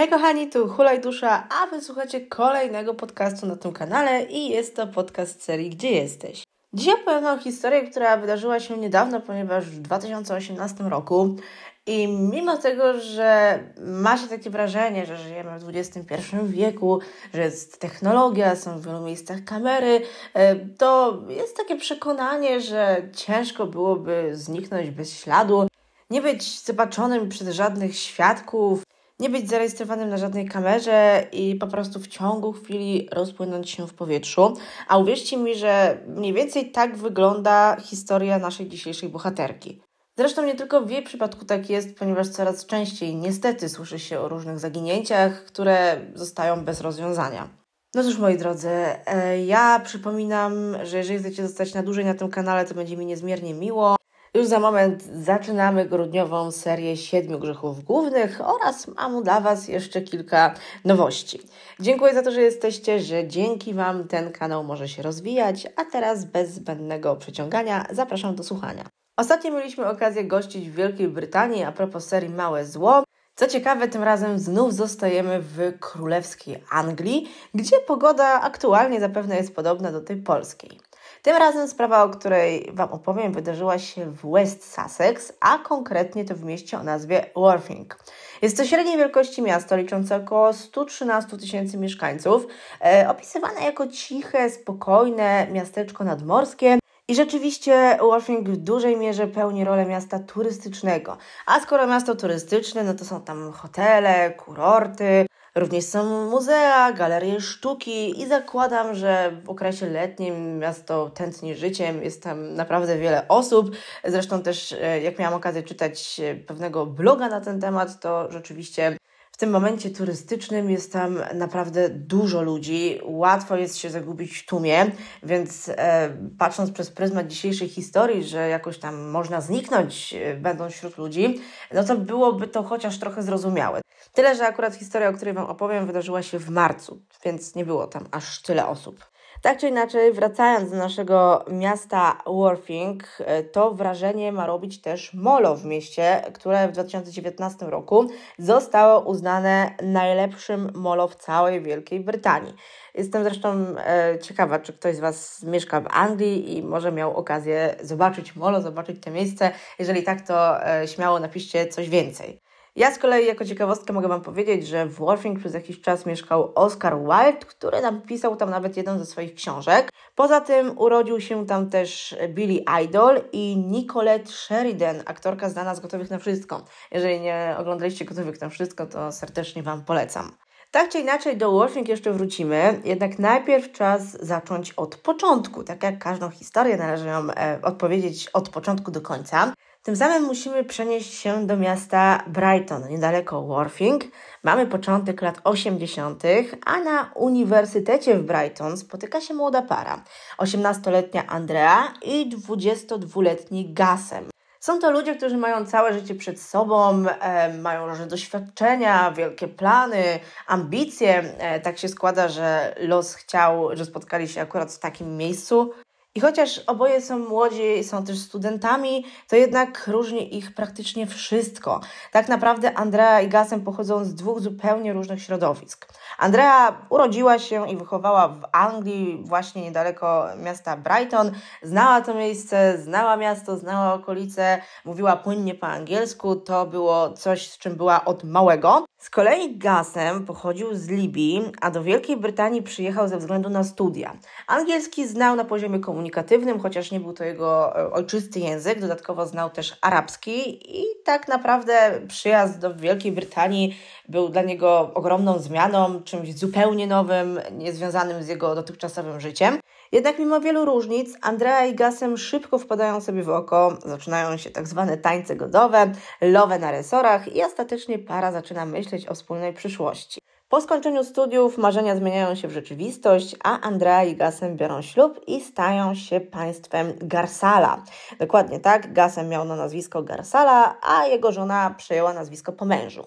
Hej kochani, tu Hulaj Dusza, a wy słuchacie kolejnego podcastu na tym kanale i jest to podcast serii Gdzie jesteś? Dzisiaj opowiem o historię, która wydarzyła się niedawno, ponieważ w 2018 roku i mimo tego, że ma się takie wrażenie, że żyjemy w XXI wieku, że jest technologia, są w wielu miejscach kamery, e, to jest takie przekonanie, że ciężko byłoby zniknąć bez śladu, nie być zobaczonym przez żadnych świadków, nie być zarejestrowanym na żadnej kamerze i po prostu w ciągu chwili rozpłynąć się w powietrzu. A uwierzcie mi, że mniej więcej tak wygląda historia naszej dzisiejszej bohaterki. Zresztą nie tylko w jej przypadku tak jest, ponieważ coraz częściej niestety słyszy się o różnych zaginięciach, które zostają bez rozwiązania. No cóż, moi drodzy, e, ja przypominam, że jeżeli chcecie zostać na dłużej na tym kanale, to będzie mi niezmiernie miło. Już za moment zaczynamy grudniową serię siedmiu grzechów głównych oraz mam dla Was jeszcze kilka nowości. Dziękuję za to, że jesteście, że dzięki Wam ten kanał może się rozwijać, a teraz bez zbędnego przeciągania zapraszam do słuchania. Ostatnio mieliśmy okazję gościć w Wielkiej Brytanii a propos serii Małe Zło. Co ciekawe, tym razem znów zostajemy w królewskiej Anglii, gdzie pogoda aktualnie zapewne jest podobna do tej polskiej. Tym razem sprawa, o której Wam opowiem, wydarzyła się w West Sussex, a konkretnie to w mieście o nazwie Worthing. Jest to średniej wielkości miasto, liczące około 113 tysięcy mieszkańców, e, opisywane jako ciche, spokojne miasteczko nadmorskie. I rzeczywiście Worthing w dużej mierze pełni rolę miasta turystycznego. A skoro miasto turystyczne, no to są tam hotele, kurorty, Również są muzea, galerie sztuki i zakładam, że w okresie letnim miasto tętni życiem, jest tam naprawdę wiele osób. Zresztą też e, jak miałam okazję czytać e, pewnego bloga na ten temat, to rzeczywiście w tym momencie turystycznym jest tam naprawdę dużo ludzi, łatwo jest się zagubić w tłumie, więc e, patrząc przez pryzmat dzisiejszej historii, że jakoś tam można zniknąć, będąc wśród ludzi, no to byłoby to chociaż trochę zrozumiałe. Tyle, że akurat historia, o której Wam opowiem, wydarzyła się w marcu, więc nie było tam aż tyle osób. Tak czy inaczej, wracając do naszego miasta Worthing, to wrażenie ma robić też molo w mieście, które w 2019 roku zostało uznane najlepszym molo w całej Wielkiej Brytanii. Jestem zresztą e, ciekawa, czy ktoś z Was mieszka w Anglii i może miał okazję zobaczyć molo, zobaczyć to miejsce. Jeżeli tak, to e, śmiało napiszcie coś więcej. Ja z kolei jako ciekawostkę mogę Wam powiedzieć, że w Worthing przez jakiś czas mieszkał Oscar Wilde, który napisał tam nawet jedną ze swoich książek. Poza tym urodził się tam też Billy Idol i Nicolette Sheridan, aktorka znana z Gotowych na Wszystko. Jeżeli nie oglądaliście Gotowych na Wszystko, to serdecznie Wam polecam. Tak czy inaczej do Wolfing jeszcze wrócimy, jednak najpierw czas zacząć od początku. Tak jak każdą historię należy ją e, odpowiedzieć od początku do końca. Tym samym musimy przenieść się do miasta Brighton, niedaleko Worthing. Mamy początek lat 80., a na uniwersytecie w Brighton spotyka się młoda para: 18-letnia Andrea i 22-letni Gasem. Są to ludzie, którzy mają całe życie przed sobą, e, mają różne doświadczenia, wielkie plany, ambicje. E, tak się składa, że los chciał, że spotkali się akurat w takim miejscu. I chociaż oboje są młodzi, są też studentami, to jednak różni ich praktycznie wszystko. Tak naprawdę Andrea i Gasem pochodzą z dwóch zupełnie różnych środowisk. Andrea urodziła się i wychowała w Anglii, właśnie niedaleko miasta Brighton. Znała to miejsce, znała miasto, znała okolice, mówiła płynnie po angielsku, to było coś, z czym była od małego. Z kolei Gasem pochodził z Libii, a do Wielkiej Brytanii przyjechał ze względu na studia. Angielski znał na poziomie komunikacji, komunikatywnym, chociaż nie był to jego e, ojczysty język. Dodatkowo znał też arabski i tak naprawdę przyjazd do Wielkiej Brytanii był dla niego ogromną zmianą, czymś zupełnie nowym, niezwiązanym z jego dotychczasowym życiem. Jednak mimo wielu różnic, Andrea i Gasem szybko wpadają sobie w oko, zaczynają się tak zwane tańce godowe, love na resorach i ostatecznie para zaczyna myśleć o wspólnej przyszłości. Po skończeniu studiów marzenia zmieniają się w rzeczywistość, a Andrea i Gasem biorą ślub i stają się państwem Garsala. Dokładnie tak, Gasem miał na nazwisko Garsala, a jego żona przejęła nazwisko po mężu.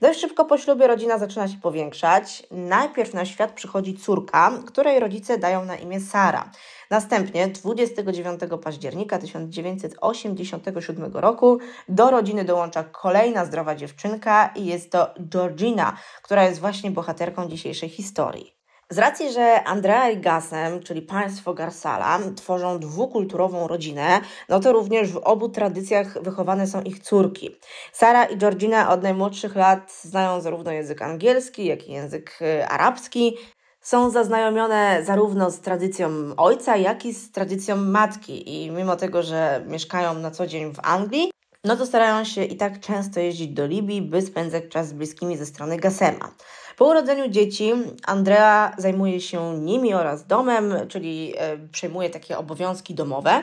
Dość szybko po ślubie rodzina zaczyna się powiększać. Najpierw na świat przychodzi córka, której rodzice dają na imię Sara. Następnie 29 października 1987 roku do rodziny dołącza kolejna zdrowa dziewczynka i jest to Georgina, która jest właśnie bohaterką dzisiejszej historii. Z racji, że Andrea i Gasem, czyli państwo Garsala, tworzą dwukulturową rodzinę, no to również w obu tradycjach wychowane są ich córki. Sara i Georgina od najmłodszych lat znają zarówno język angielski, jak i język y, arabski. Są zaznajomione zarówno z tradycją ojca, jak i z tradycją matki, i mimo tego, że mieszkają na co dzień w Anglii, no to starają się i tak często jeździć do Libii, by spędzać czas z bliskimi ze strony Gasema. Po urodzeniu dzieci Andrea zajmuje się nimi oraz domem, czyli e, przejmuje takie obowiązki domowe,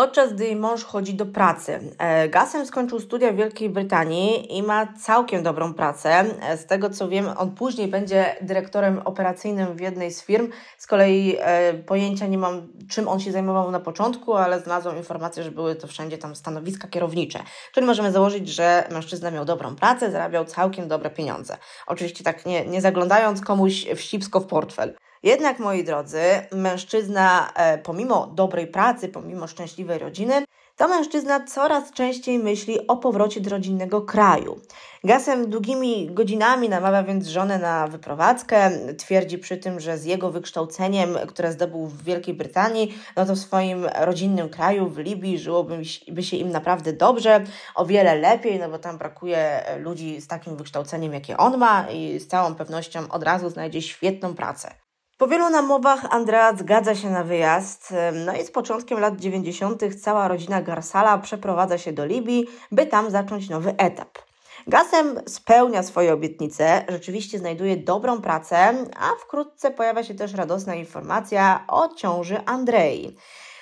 podczas gdy jej mąż chodzi do pracy. E, Gasem skończył studia w Wielkiej Brytanii i ma całkiem dobrą pracę. E, z tego co wiem, on później będzie dyrektorem operacyjnym w jednej z firm. Z kolei e, pojęcia nie mam, czym on się zajmował na początku, ale znalazłam informację, że były to wszędzie tam stanowiska kierownicze. Czyli możemy założyć, że mężczyzna miał dobrą pracę, zarabiał całkiem dobre pieniądze. Oczywiście tak nie, nie zaglądając komuś w w portfel. Jednak, moi drodzy, mężczyzna, e, pomimo dobrej pracy, pomimo szczęśliwej rodziny, to mężczyzna coraz częściej myśli o powrocie do rodzinnego kraju. Gasem długimi godzinami namawia więc żonę na wyprowadzkę. Twierdzi przy tym, że z jego wykształceniem, które zdobył w Wielkiej Brytanii, no to w swoim rodzinnym kraju, w Libii, żyłoby się im naprawdę dobrze, o wiele lepiej, no bo tam brakuje e, ludzi z takim wykształceniem, jakie on ma i z całą pewnością od razu znajdzie świetną pracę. Po wielu namowach Andrea zgadza się na wyjazd, no i z początkiem lat 90. cała rodzina Garsala przeprowadza się do Libii, by tam zacząć nowy etap. Gasem spełnia swoje obietnice, rzeczywiście znajduje dobrą pracę, a wkrótce pojawia się też radosna informacja o ciąży Andrei.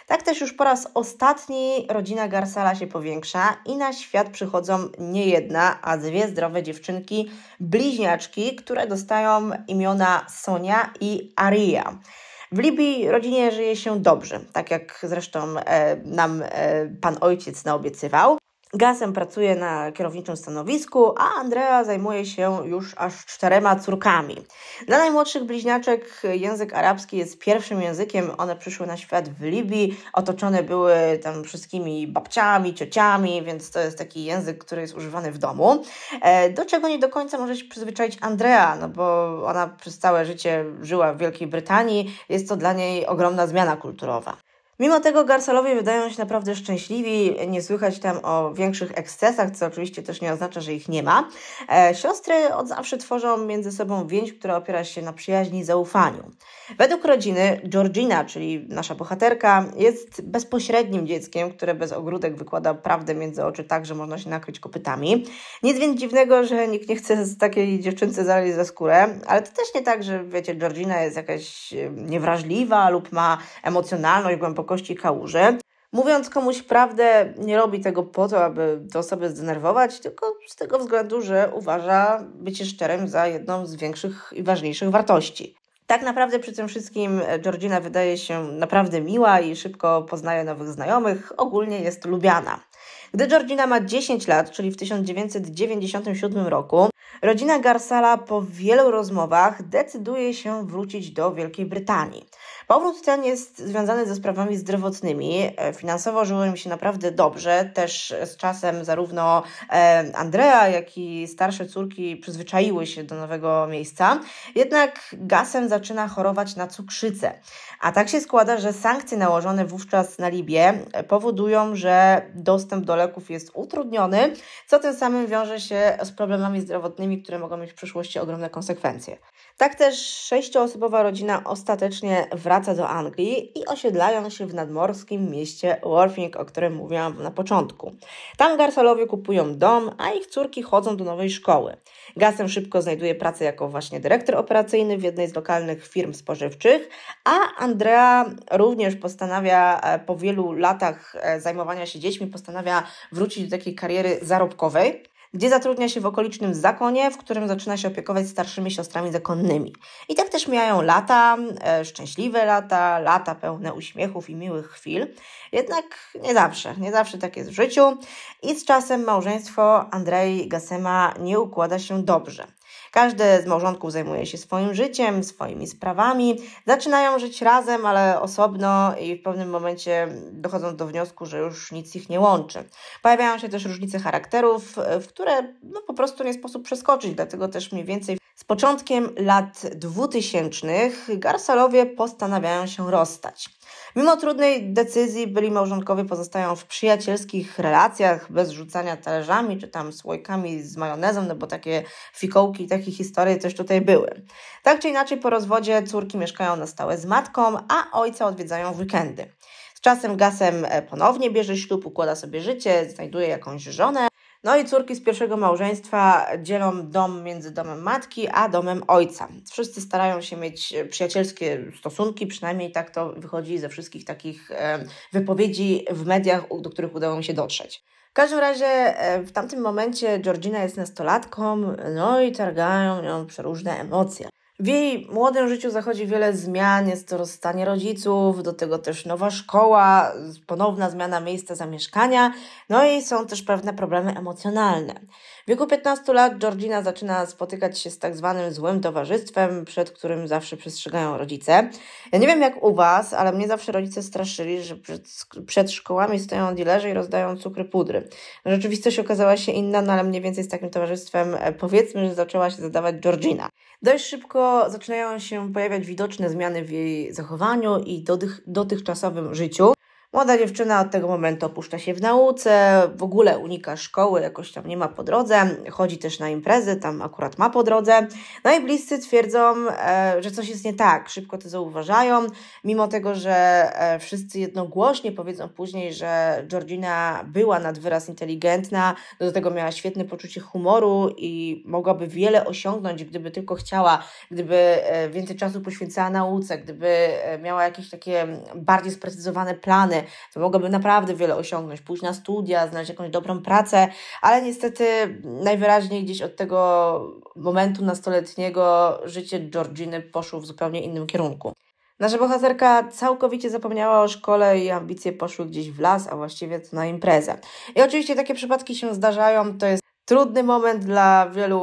Tak też już po raz ostatni rodzina Garsala się powiększa i na świat przychodzą nie jedna, a dwie zdrowe dziewczynki, bliźniaczki, które dostają imiona Sonia i Aria. W Libii rodzinie żyje się dobrze, tak jak zresztą e, nam e, pan ojciec naobiecywał. Gasem pracuje na kierowniczym stanowisku, a Andrea zajmuje się już aż czterema córkami. Dla najmłodszych bliźniaczek język arabski jest pierwszym językiem. One przyszły na świat w Libii, otoczone były tam wszystkimi babciami, ciociami, więc to jest taki język, który jest używany w domu. E, do czego nie do końca może się przyzwyczaić Andrea, no bo ona przez całe życie żyła w Wielkiej Brytanii. Jest to dla niej ogromna zmiana kulturowa. Mimo tego Garsalowie wydają się naprawdę szczęśliwi, nie słychać tam o większych ekscesach, co oczywiście też nie oznacza, że ich nie ma. E, siostry od zawsze tworzą między sobą więź, która opiera się na przyjaźni i zaufaniu. Według rodziny Georgina, czyli nasza bohaterka, jest bezpośrednim dzieckiem, które bez ogródek wykłada prawdę między oczy tak, że można się nakryć kopytami. Nic więc dziwnego, że nikt nie chce z takiej dziewczynce zaleźć za skórę, ale to też nie tak, że wiecie, Georgina jest jakaś e, niewrażliwa lub ma emocjonalność głęboko kości kałuże. Mówiąc komuś prawdę, nie robi tego po to, aby tę osobę zdenerwować, tylko z tego względu, że uważa bycie szczerym za jedną z większych i ważniejszych wartości. Tak naprawdę przy tym wszystkim Georgina wydaje się naprawdę miła i szybko poznaje nowych znajomych, ogólnie jest lubiana. Gdy Georgina ma 10 lat, czyli w 1997 roku, rodzina Garsala po wielu rozmowach decyduje się wrócić do Wielkiej Brytanii. Powrót ten jest związany ze sprawami zdrowotnymi. E, finansowo żyło mi się naprawdę dobrze. Też z czasem zarówno e, Andrea, jak i starsze córki przyzwyczaiły się do nowego miejsca. Jednak Gasem zaczyna chorować na cukrzycę. A tak się składa, że sankcje nałożone wówczas na Libię e, powodują, że dostęp do leków jest utrudniony, co tym samym wiąże się z problemami zdrowotnymi, które mogą mieć w przyszłości ogromne konsekwencje. Tak też sześcioosobowa rodzina ostatecznie wraca do Anglii i osiedlają się w nadmorskim mieście Worthing, o którym mówiłam na początku. Tam Garsalowie kupują dom, a ich córki chodzą do nowej szkoły. Gasem szybko znajduje pracę jako właśnie dyrektor operacyjny w jednej z lokalnych firm spożywczych, a Andrea również postanawia e, po wielu latach e, zajmowania się dziećmi, postanawia wrócić do takiej kariery zarobkowej gdzie zatrudnia się w okolicznym zakonie, w którym zaczyna się opiekować starszymi siostrami zakonnymi. I tak też mijają lata, e, szczęśliwe lata, lata pełne uśmiechów i miłych chwil. Jednak nie zawsze, nie zawsze tak jest w życiu i z czasem małżeństwo Andrei i Gasema nie układa się dobrze. Każdy z małżonków zajmuje się swoim życiem, swoimi sprawami, zaczynają żyć razem, ale osobno i w pewnym momencie dochodzą do wniosku, że już nic ich nie łączy. Pojawiają się też różnice charakterów, w które no, po prostu nie sposób przeskoczyć, dlatego też mniej więcej z początkiem lat 2000 Garsalowie postanawiają się rozstać. Mimo trudnej decyzji byli małżonkowie pozostają w przyjacielskich relacjach, bez rzucania talerzami czy tam słoikami z majonezem, no bo takie fikołki i takie historie też tutaj były. Tak czy inaczej po rozwodzie córki mieszkają na stałe z matką, a ojca odwiedzają w weekendy. Z czasem Gasem ponownie bierze ślub, układa sobie życie, znajduje jakąś żonę, no i córki z pierwszego małżeństwa dzielą dom między domem matki a domem ojca. Wszyscy starają się mieć e, przyjacielskie stosunki, przynajmniej tak to wychodzi ze wszystkich takich e, wypowiedzi w mediach, do których udało mi się dotrzeć. W każdym razie e, w tamtym momencie Georgina jest nastolatką, no i targają ją przeróżne emocje. W jej młodym życiu zachodzi wiele zmian, jest to rozstanie rodziców, do tego też nowa szkoła, ponowna zmiana miejsca zamieszkania, no i są też pewne problemy emocjonalne wieku 15 lat Georgina zaczyna spotykać się z tak zwanym złym towarzystwem, przed którym zawsze przestrzegają rodzice. Ja nie wiem jak u Was, ale mnie zawsze rodzice straszyli, że przed, przed szkołami stoją dilerzy i rozdają cukry pudry. Rzeczywistość okazała się inna, no ale mniej więcej z takim towarzystwem e, powiedzmy, że zaczęła się zadawać Georgina. Dość szybko zaczynają się pojawiać widoczne zmiany w jej zachowaniu i dotych, dotychczasowym życiu. Młoda dziewczyna od tego momentu opuszcza się w nauce, w ogóle unika szkoły, jakoś tam nie ma po drodze, chodzi też na imprezy, tam akurat ma po drodze. No i bliscy twierdzą, e, że coś jest nie tak, szybko to zauważają, mimo tego, że e, wszyscy jednogłośnie powiedzą później, że Georgina była nad wyraz inteligentna, no do tego miała świetne poczucie humoru i mogłaby wiele osiągnąć, gdyby tylko chciała, gdyby e, więcej czasu poświęcała nauce, gdyby miała jakieś takie bardziej sprecyzowane plany, to mogłaby naprawdę wiele osiągnąć, pójść na studia, znaleźć jakąś dobrą pracę, ale niestety najwyraźniej gdzieś od tego momentu nastoletniego życie Georginy poszło w zupełnie innym kierunku. Nasza bohaterka całkowicie zapomniała o szkole i ambicje poszły gdzieś w las, a właściwie to na imprezę. I oczywiście takie przypadki się zdarzają, to jest Trudny moment dla wielu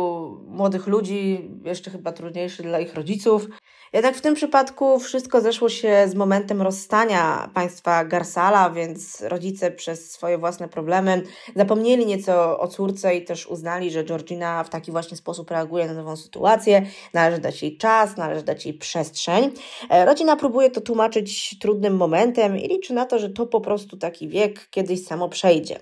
młodych ludzi, jeszcze chyba trudniejszy dla ich rodziców. Jednak w tym przypadku wszystko zeszło się z momentem rozstania państwa Garsala, więc rodzice przez swoje własne problemy zapomnieli nieco o córce i też uznali, że Georgina w taki właśnie sposób reaguje na nową sytuację. Należy dać jej czas, należy dać jej przestrzeń. E, rodzina próbuje to tłumaczyć trudnym momentem i liczy na to, że to po prostu taki wiek kiedyś samo przejdzie.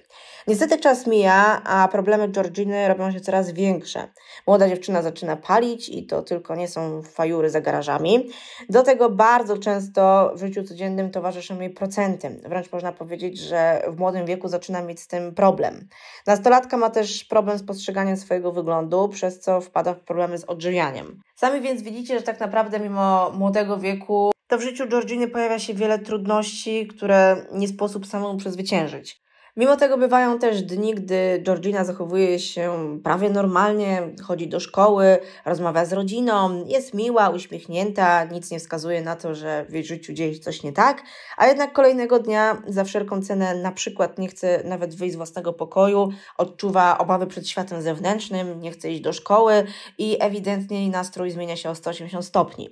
Niestety czas mija, a problemy Georgina dżiny robią się coraz większe. Młoda dziewczyna zaczyna palić i to tylko nie są fajury za garażami. Do tego bardzo często w życiu codziennym towarzyszą jej procenty. Wręcz można powiedzieć, że w młodym wieku zaczyna mieć z tym problem. Nastolatka ma też problem z postrzeganiem swojego wyglądu, przez co wpada w problemy z odżywianiem. Sami więc widzicie, że tak naprawdę mimo młodego wieku to w życiu Georginy pojawia się wiele trudności, które nie sposób samemu przezwyciężyć. Mimo tego bywają też dni, gdy Georgina zachowuje się prawie normalnie, chodzi do szkoły, rozmawia z rodziną, jest miła, uśmiechnięta, nic nie wskazuje na to, że w jej życiu dzieje się coś nie tak, a jednak kolejnego dnia za wszelką cenę na przykład nie chce nawet wyjść z własnego pokoju, odczuwa obawy przed światem zewnętrznym, nie chce iść do szkoły i ewidentnie jej nastrój zmienia się o 180 stopni.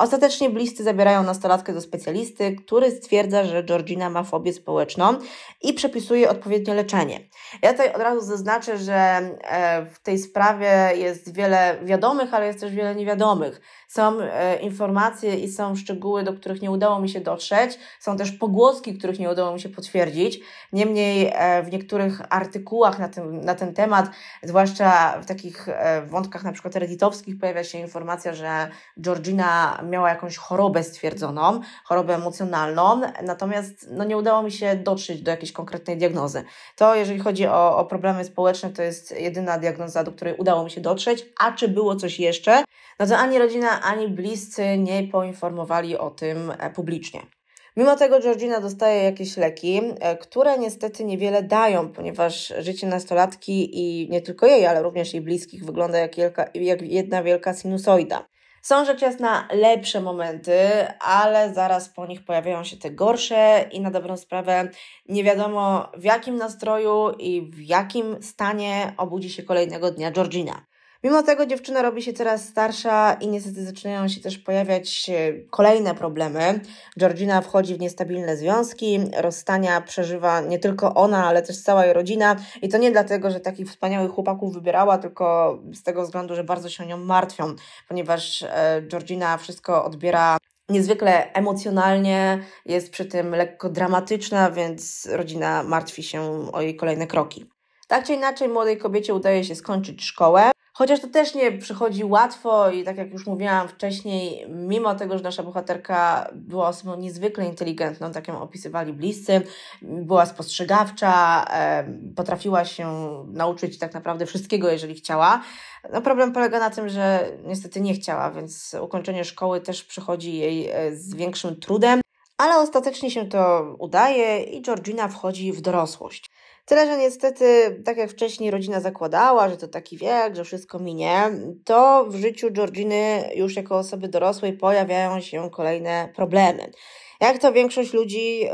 Ostatecznie bliscy zabierają nastolatkę do specjalisty, który stwierdza, że Georgina ma fobię społeczną i przepisuje odpowiednie leczenie. Ja tutaj od razu zaznaczę, że e, w tej sprawie jest wiele wiadomych, ale jest też wiele niewiadomych są e, informacje i są szczegóły, do których nie udało mi się dotrzeć, są też pogłoski, których nie udało mi się potwierdzić. Niemniej e, w niektórych artykułach na, ten na ten temat, zwłaszcza w takich e, wątkach na przykład redditowskich, pojawia się informacja, że Georgina miała jakąś chorobę stwierdzoną, chorobę emocjonalną, natomiast no, nie udało mi się dotrzeć do jakiejś konkretnej diagnozy. To jeżeli chodzi o, o problemy społeczne, to jest jedyna diagnoza, do której udało mi się dotrzeć, a czy było coś jeszcze, no to ani rodzina, ani bliscy nie poinformowali o tym e, publicznie. Mimo tego Georgina dostaje jakieś leki, e, które niestety niewiele dają, ponieważ życie nastolatki i nie tylko jej, ale również jej bliskich wygląda jak, wielka, jak jedna wielka sinusoida. Są rzecz jasna lepsze momenty, ale zaraz po nich pojawiają się te gorsze i na dobrą sprawę nie wiadomo w jakim nastroju i w jakim stanie obudzi się kolejnego dnia Georgina. Mimo tego dziewczyna robi się coraz starsza i niestety zaczynają się też pojawiać e, kolejne problemy. Georgina wchodzi w niestabilne związki, rozstania przeżywa nie tylko ona, ale też cała jej rodzina. I to nie dlatego, że takich wspaniałych chłopaków wybierała, tylko z tego względu, że bardzo się o nią martwią, ponieważ e, Georgina wszystko odbiera niezwykle emocjonalnie, jest przy tym lekko dramatyczna, więc rodzina martwi się o jej kolejne kroki. Tak czy inaczej, młodej kobiecie udaje się skończyć szkołę. Chociaż to też nie przychodzi łatwo i tak jak już mówiłam wcześniej, mimo tego, że nasza bohaterka była osobą niezwykle inteligentną, tak ją opisywali bliscy, była spostrzegawcza, potrafiła się nauczyć tak naprawdę wszystkiego, jeżeli chciała. No problem polega na tym, że niestety nie chciała, więc ukończenie szkoły też przychodzi jej e, z większym trudem ale ostatecznie się to udaje i Georgina wchodzi w dorosłość. Tyle, że niestety, tak jak wcześniej rodzina zakładała, że to taki wiek, że wszystko minie, to w życiu Georginy już jako osoby dorosłej pojawiają się kolejne problemy. Jak to większość ludzi, y,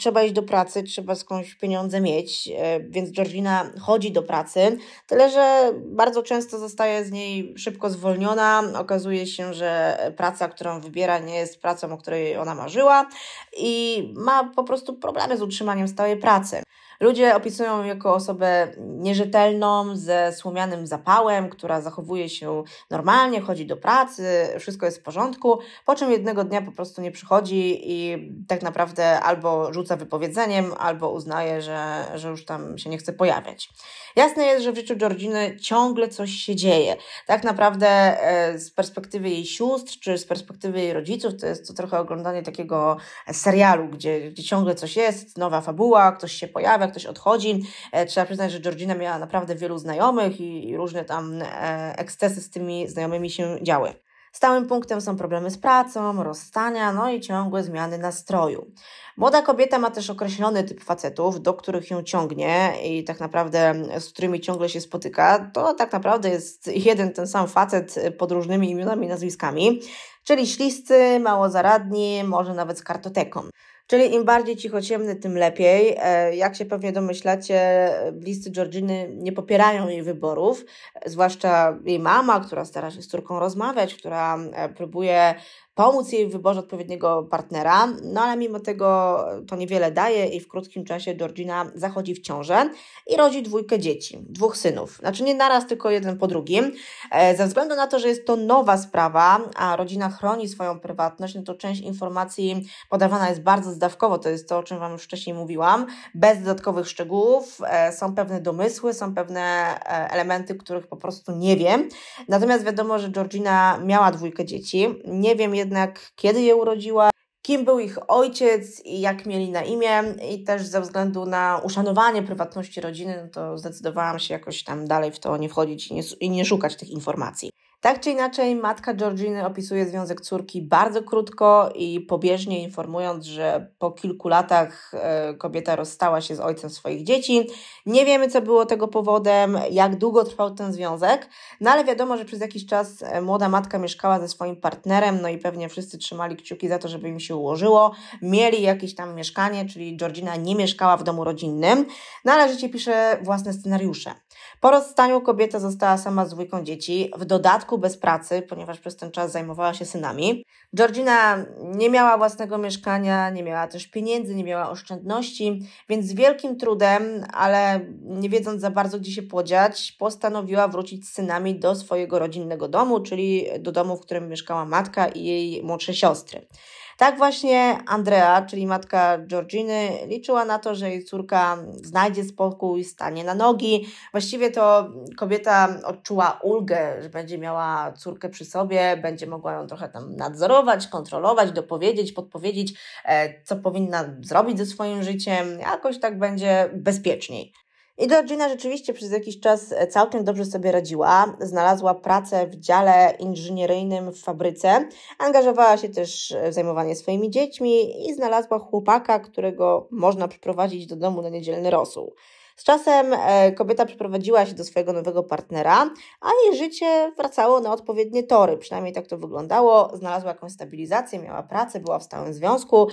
trzeba iść do pracy, trzeba skądś pieniądze mieć, y, więc Georgina chodzi do pracy, tyle że bardzo często zostaje z niej szybko zwolniona. Okazuje się, że praca, którą wybiera, nie jest pracą, o której ona marzyła i ma po prostu problemy z utrzymaniem stałej pracy. Ludzie opisują ją jako osobę nierzetelną, ze słomianym zapałem, która zachowuje się normalnie, chodzi do pracy, wszystko jest w porządku, po czym jednego dnia po prostu nie przychodzi i tak naprawdę albo rzuca wypowiedzeniem, albo uznaje, że, że już tam się nie chce pojawiać. Jasne jest, że w życiu Georginy ciągle coś się dzieje. Tak naprawdę e, z perspektywy jej sióstr, czy z perspektywy jej rodziców, to jest to trochę oglądanie takiego serialu, gdzie, gdzie ciągle coś jest, nowa fabuła, ktoś się pojawia, jak ktoś odchodzi. E, trzeba przyznać, że Georgina miała naprawdę wielu znajomych i, i różne tam e, ekscesy z tymi znajomymi się działy. Stałym punktem są problemy z pracą, rozstania, no i ciągłe zmiany nastroju. Młoda kobieta ma też określony typ facetów, do których ją ciągnie i tak naprawdę e, z którymi ciągle się spotyka. To tak naprawdę jest jeden ten sam facet pod różnymi imionami i nazwiskami, czyli śliscy, mało zaradni, może nawet z kartoteką. Czyli im bardziej cichociemny, tym lepiej. E, jak się pewnie domyślacie, bliscy Georginy nie popierają jej wyborów, e, zwłaszcza jej mama, która stara się z córką rozmawiać, która e, próbuje pomóc jej w wyborze odpowiedniego partnera, no ale mimo tego e, to niewiele daje i w krótkim czasie Georgina zachodzi w ciążę i rodzi dwójkę dzieci, dwóch synów. Znaczy nie naraz, tylko jeden po drugim. E, ze względu na to, że jest to nowa sprawa, a rodzina chroni swoją prywatność, no to część informacji podawana jest bardzo zdawkowo, to jest to, o czym Wam już wcześniej mówiłam, bez dodatkowych szczegółów. E, są pewne domysły, są pewne elementy, których po prostu nie wiem. Natomiast wiadomo, że Georgina miała dwójkę dzieci. Nie wiem, jednak, kiedy je urodziła, kim był ich ojciec i jak mieli na imię, i też ze względu na uszanowanie prywatności rodziny, no to zdecydowałam się jakoś tam dalej w to nie wchodzić i nie, i nie szukać tych informacji. Tak czy inaczej, matka Georginy opisuje związek córki bardzo krótko i pobieżnie, informując, że po kilku latach e, kobieta rozstała się z ojcem swoich dzieci. Nie wiemy, co było tego powodem, jak długo trwał ten związek, no ale wiadomo, że przez jakiś czas e, młoda matka mieszkała ze swoim partnerem, no i pewnie wszyscy trzymali kciuki za to, żeby im się ułożyło. Mieli jakieś tam mieszkanie, czyli Georgina nie mieszkała w domu rodzinnym, no ale życie pisze własne scenariusze. Po rozstaniu kobieta została sama z dwójką dzieci, w dodatku bez pracy, ponieważ przez ten czas zajmowała się synami. Georgina nie miała własnego mieszkania, nie miała też pieniędzy, nie miała oszczędności, więc z wielkim trudem, ale nie wiedząc za bardzo gdzie się podziać, postanowiła wrócić z synami do swojego rodzinnego domu, czyli do domu, w którym mieszkała matka i jej młodsze siostry. Tak właśnie Andrea, czyli matka Georginy, liczyła na to, że jej córka znajdzie spokój, stanie na nogi. Właściwie to kobieta odczuła ulgę, że będzie miała córkę przy sobie, będzie mogła ją trochę tam nadzorować, kontrolować, dopowiedzieć, podpowiedzieć, e, co powinna zrobić ze swoim życiem. Jakoś tak będzie bezpieczniej. I Georgina rzeczywiście przez jakiś czas e, całkiem dobrze sobie radziła. Znalazła pracę w dziale inżynieryjnym w fabryce. Angażowała się też e, w zajmowanie swoimi dziećmi i znalazła chłopaka, którego można przyprowadzić do domu na niedzielny rosół. Z czasem e, kobieta przyprowadziła się do swojego nowego partnera, a jej życie wracało na odpowiednie tory. Przynajmniej tak to wyglądało. Znalazła jakąś stabilizację, miała pracę, była w stałym związku.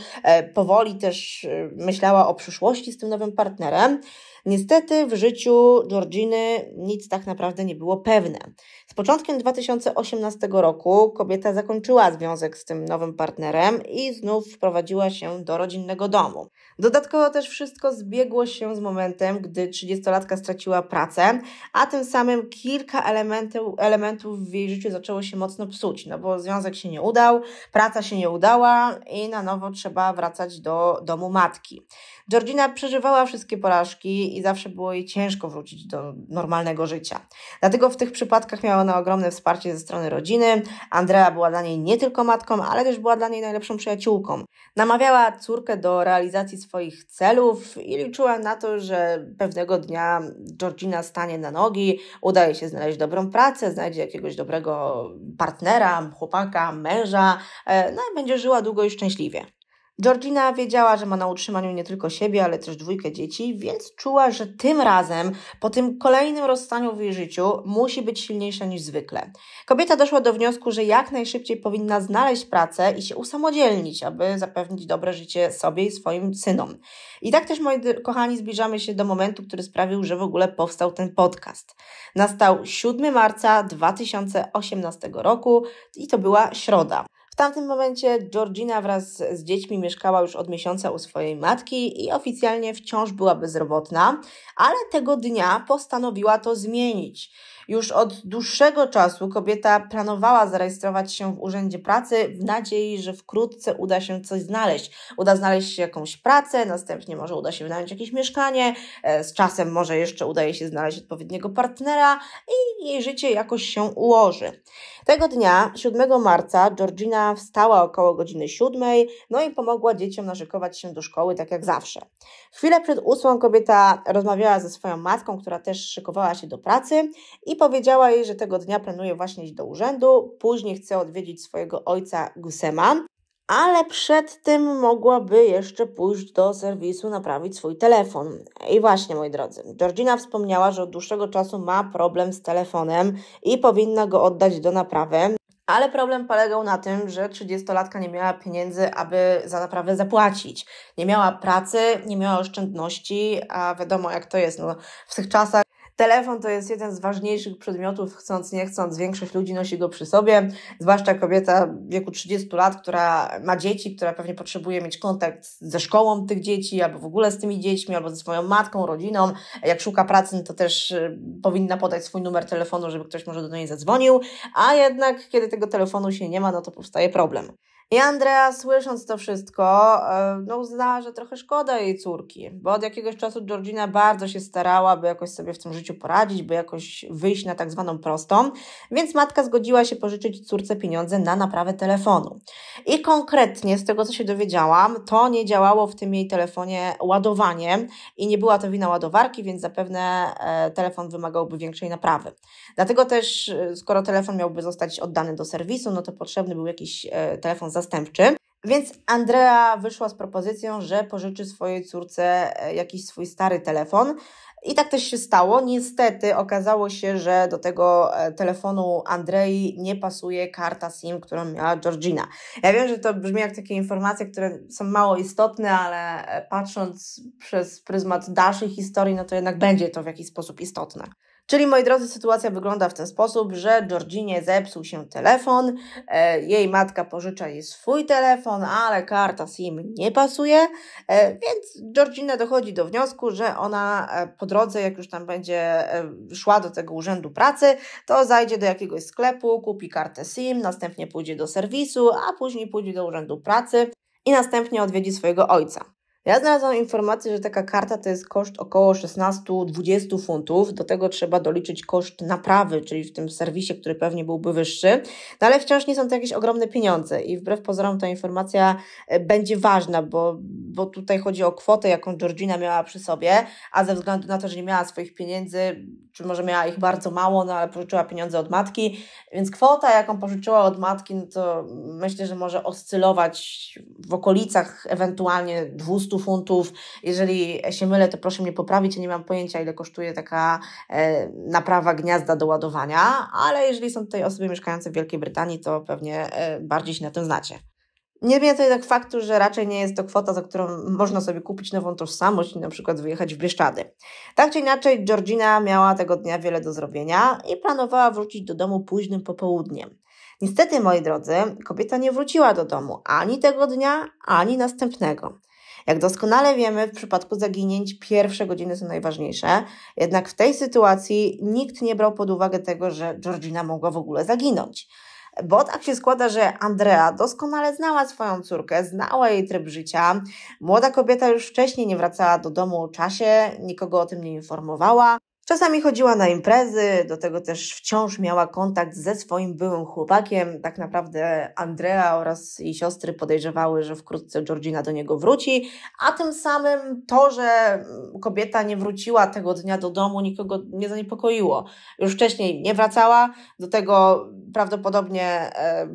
Powoli też myślała o przyszłości z tym nowym partnerem. Niestety w życiu Georginy nic tak naprawdę nie było pewne. Z początkiem 2018 roku kobieta zakończyła związek z tym nowym partnerem i znów wprowadziła się do rodzinnego domu. Dodatkowo też wszystko zbiegło się z momentem, gdy 30-latka straciła pracę, a tym samym kilka elementów, elementów w jej życiu zaczęło się mocno psuć, no bo związek się nie udał, praca się nie udała i na nowo trzeba wracać do domu matki. Georgina przeżywała wszystkie porażki i zawsze było jej ciężko wrócić do normalnego życia. Dlatego w tych przypadkach miała ona ogromne wsparcie ze strony rodziny. Andrea była dla niej nie tylko matką, ale też była dla niej najlepszą przyjaciółką. Namawiała córkę do realizacji swoich celów i liczyła na to, że pewnego dnia Georgina stanie na nogi, udaje się znaleźć dobrą pracę, znajdzie jakiegoś dobrego partnera, chłopaka, męża, e, no i będzie żyła długo i szczęśliwie. Georgina wiedziała, że ma na utrzymaniu nie tylko siebie, ale też dwójkę dzieci, więc czuła, że tym razem, po tym kolejnym rozstaniu w jej życiu, musi być silniejsza niż zwykle. Kobieta doszła do wniosku, że jak najszybciej powinna znaleźć pracę i się usamodzielnić, aby zapewnić dobre życie sobie i swoim synom. I tak też, moi kochani, zbliżamy się do momentu, który sprawił, że w ogóle powstał ten podcast. Nastał 7 marca 2018 roku i to była środa tamtym momencie Georgina wraz z dziećmi mieszkała już od miesiąca u swojej matki i oficjalnie wciąż była bezrobotna, ale tego dnia postanowiła to zmienić. Już od dłuższego czasu kobieta planowała zarejestrować się w Urzędzie Pracy w nadziei, że wkrótce uda się coś znaleźć. Uda znaleźć jakąś pracę, następnie może uda się wynająć jakieś mieszkanie, e, z czasem może jeszcze udaje się znaleźć odpowiedniego partnera i jej życie jakoś się ułoży. Tego dnia, 7 marca, Georgina wstała około godziny 7, no i pomogła dzieciom narzekować się do szkoły, tak jak zawsze. Chwilę przed ósmą kobieta rozmawiała ze swoją matką, która też szykowała się do pracy i powiedziała jej, że tego dnia planuje właśnie iść do urzędu, później chce odwiedzić swojego ojca Gusema, ale przed tym mogłaby jeszcze pójść do serwisu, naprawić swój telefon. I właśnie, moi drodzy, Georgina wspomniała, że od dłuższego czasu ma problem z telefonem i powinna go oddać do naprawy. Ale problem polegał na tym, że 30-latka nie miała pieniędzy, aby za naprawę zapłacić. Nie miała pracy, nie miała oszczędności, a wiadomo jak to jest. No, w tych czasach Telefon to jest jeden z ważniejszych przedmiotów, chcąc nie chcąc, większość ludzi nosi go przy sobie, zwłaszcza kobieta w wieku 30 lat, która ma dzieci, która pewnie potrzebuje mieć kontakt ze szkołą tych dzieci, albo w ogóle z tymi dziećmi, albo ze swoją matką, rodziną. Jak szuka pracy, no to też y, powinna podać swój numer telefonu, żeby ktoś może do niej zadzwonił, a jednak kiedy tego telefonu się nie ma, no to powstaje problem. I Andrea, słysząc to wszystko, e, no uznała, że trochę szkoda jej córki, bo od jakiegoś czasu Georgina bardzo się starała, by jakoś sobie w tym życiu poradzić, by jakoś wyjść na tak zwaną prostą, więc matka zgodziła się pożyczyć córce pieniądze na naprawę telefonu. I konkretnie, z tego co się dowiedziałam, to nie działało w tym jej telefonie ładowanie i nie była to wina ładowarki, więc zapewne e, telefon wymagałby większej naprawy. Dlatego też, e, skoro telefon miałby zostać oddany do serwisu, no to potrzebny był jakiś telefon za zastępczy. Więc Andrea wyszła z propozycją, że pożyczy swojej córce e, jakiś swój stary telefon. I tak też się stało. Niestety okazało się, że do tego e, telefonu Andrei nie pasuje karta SIM, którą miała Georgina. Ja wiem, że to brzmi jak takie informacje, które są mało istotne, ale e, patrząc przez pryzmat dalszej historii, no to jednak będzie to w jakiś sposób istotne. Czyli moi drodzy, sytuacja wygląda w ten sposób, że Georginie zepsuł się telefon, e, jej matka pożycza jej swój telefon, ale karta SIM nie pasuje, e, więc Georgina dochodzi do wniosku, że ona e, po drodze, jak już tam będzie szła do tego urzędu pracy, to zajdzie do jakiegoś sklepu, kupi kartę SIM, następnie pójdzie do serwisu, a później pójdzie do urzędu pracy i następnie odwiedzi swojego ojca. Ja znalazłam informację, że taka karta to jest koszt około 16-20 funtów. Do tego trzeba doliczyć koszt naprawy, czyli w tym serwisie, który pewnie byłby wyższy. No ale wciąż nie są to jakieś ogromne pieniądze i wbrew pozorom ta informacja e, będzie ważna, bo, bo tutaj chodzi o kwotę, jaką Georgina miała przy sobie, a ze względu na to, że nie miała swoich pieniędzy, czy może miała ich bardzo mało, no ale pożyczyła pieniądze od matki, więc kwota, jaką pożyczyła od matki, no to myślę, że może oscylować w okolicach ewentualnie 200 30 funtów. Jeżeli się mylę, to proszę mnie poprawić, ja nie mam pojęcia, ile kosztuje taka e, naprawa gniazda do ładowania, ale jeżeli są tutaj osoby mieszkające w Wielkiej Brytanii, to pewnie e, bardziej się na tym znacie. Nie zmienia to jednak faktu, że raczej nie jest to kwota, za którą można sobie kupić nową tożsamość i na przykład wyjechać w Bieszczady. Tak czy inaczej, Georgina miała tego dnia wiele do zrobienia i planowała wrócić do domu późnym popołudniem. Niestety, moi drodzy, kobieta nie wróciła do domu ani tego dnia, ani następnego. Jak doskonale wiemy, w przypadku zaginięć pierwsze godziny są najważniejsze, jednak w tej sytuacji nikt nie brał pod uwagę tego, że Georgina mogła w ogóle zaginąć. Bo tak się składa, że Andrea doskonale znała swoją córkę, znała jej tryb życia. Młoda kobieta już wcześniej nie wracała do domu o czasie, nikogo o tym nie informowała. Czasami chodziła na imprezy, do tego też wciąż miała kontakt ze swoim byłym chłopakiem. Tak naprawdę Andrea oraz jej siostry podejrzewały, że wkrótce Georgina do niego wróci, a tym samym to, że mm, kobieta nie wróciła tego dnia do domu, nikogo nie zaniepokoiło. Już wcześniej nie wracała, do tego prawdopodobnie e,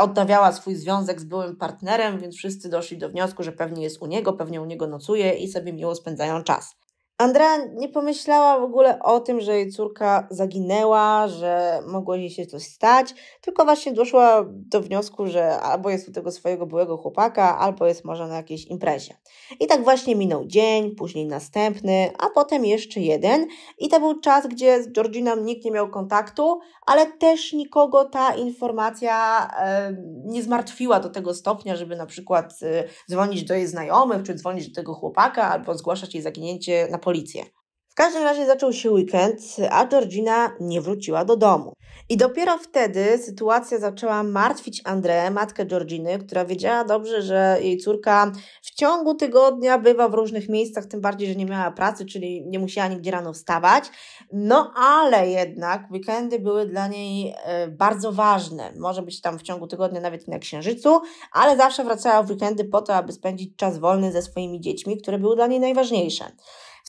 odnawiała swój związek z byłym partnerem, więc wszyscy doszli do wniosku, że pewnie jest u niego, pewnie u niego nocuje i sobie miło spędzają czas. Andrea nie pomyślała w ogóle o tym, że jej córka zaginęła, że mogło jej się coś stać, tylko właśnie doszła do wniosku, że albo jest u tego swojego byłego chłopaka, albo jest może na jakiejś imprezie. I tak właśnie minął dzień, później następny, a potem jeszcze jeden. I to był czas, gdzie z Georginą nikt nie miał kontaktu, ale też nikogo ta informacja e, nie zmartwiła do tego stopnia, żeby na przykład e, dzwonić do jej znajomych, czy dzwonić do tego chłopaka, albo zgłaszać jej zaginięcie na policję. W każdym razie zaczął się weekend, a Georgina nie wróciła do domu. I dopiero wtedy sytuacja zaczęła martwić Andrę, matkę Georginy, która wiedziała dobrze, że jej córka w ciągu tygodnia bywa w różnych miejscach, tym bardziej, że nie miała pracy, czyli nie musiała nigdzie rano wstawać. No ale jednak weekendy były dla niej e, bardzo ważne. Może być tam w ciągu tygodnia nawet na księżycu, ale zawsze wracała w weekendy po to, aby spędzić czas wolny ze swoimi dziećmi, które były dla niej najważniejsze.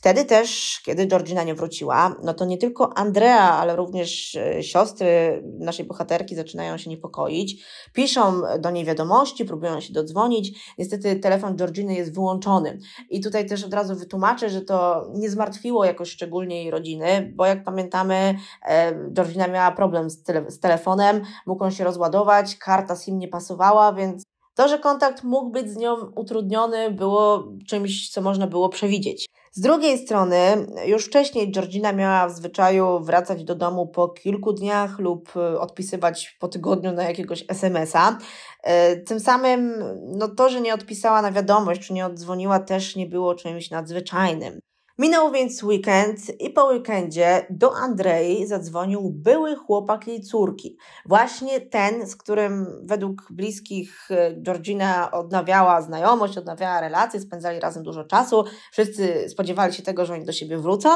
Wtedy też, kiedy Georgina nie wróciła, no to nie tylko Andrea, ale również e, siostry naszej bohaterki zaczynają się niepokoić. Piszą do niej wiadomości, próbują się dodzwonić. Niestety telefon Georginy jest wyłączony. I tutaj też od razu wytłumaczę, że to nie zmartwiło jakoś szczególnie jej rodziny, bo jak pamiętamy, e, Georgina miała problem z, tele z telefonem, mógł on się rozładować, karta SIM nie pasowała, więc to, że kontakt mógł być z nią utrudniony, było czymś, co można było przewidzieć. Z drugiej strony, już wcześniej Georgina miała w zwyczaju wracać do domu po kilku dniach lub e, odpisywać po tygodniu na jakiegoś SMS-a. E, tym samym, no to, że nie odpisała na wiadomość, czy nie oddzwoniła, też nie było czymś nadzwyczajnym. Minął więc weekend i po weekendzie do Andrei zadzwonił były chłopak jej córki. Właśnie ten, z którym według bliskich e, Georgina odnawiała znajomość, odnawiała relacje, spędzali razem dużo czasu. Wszyscy spodziewali się tego, że oni do siebie wrócą,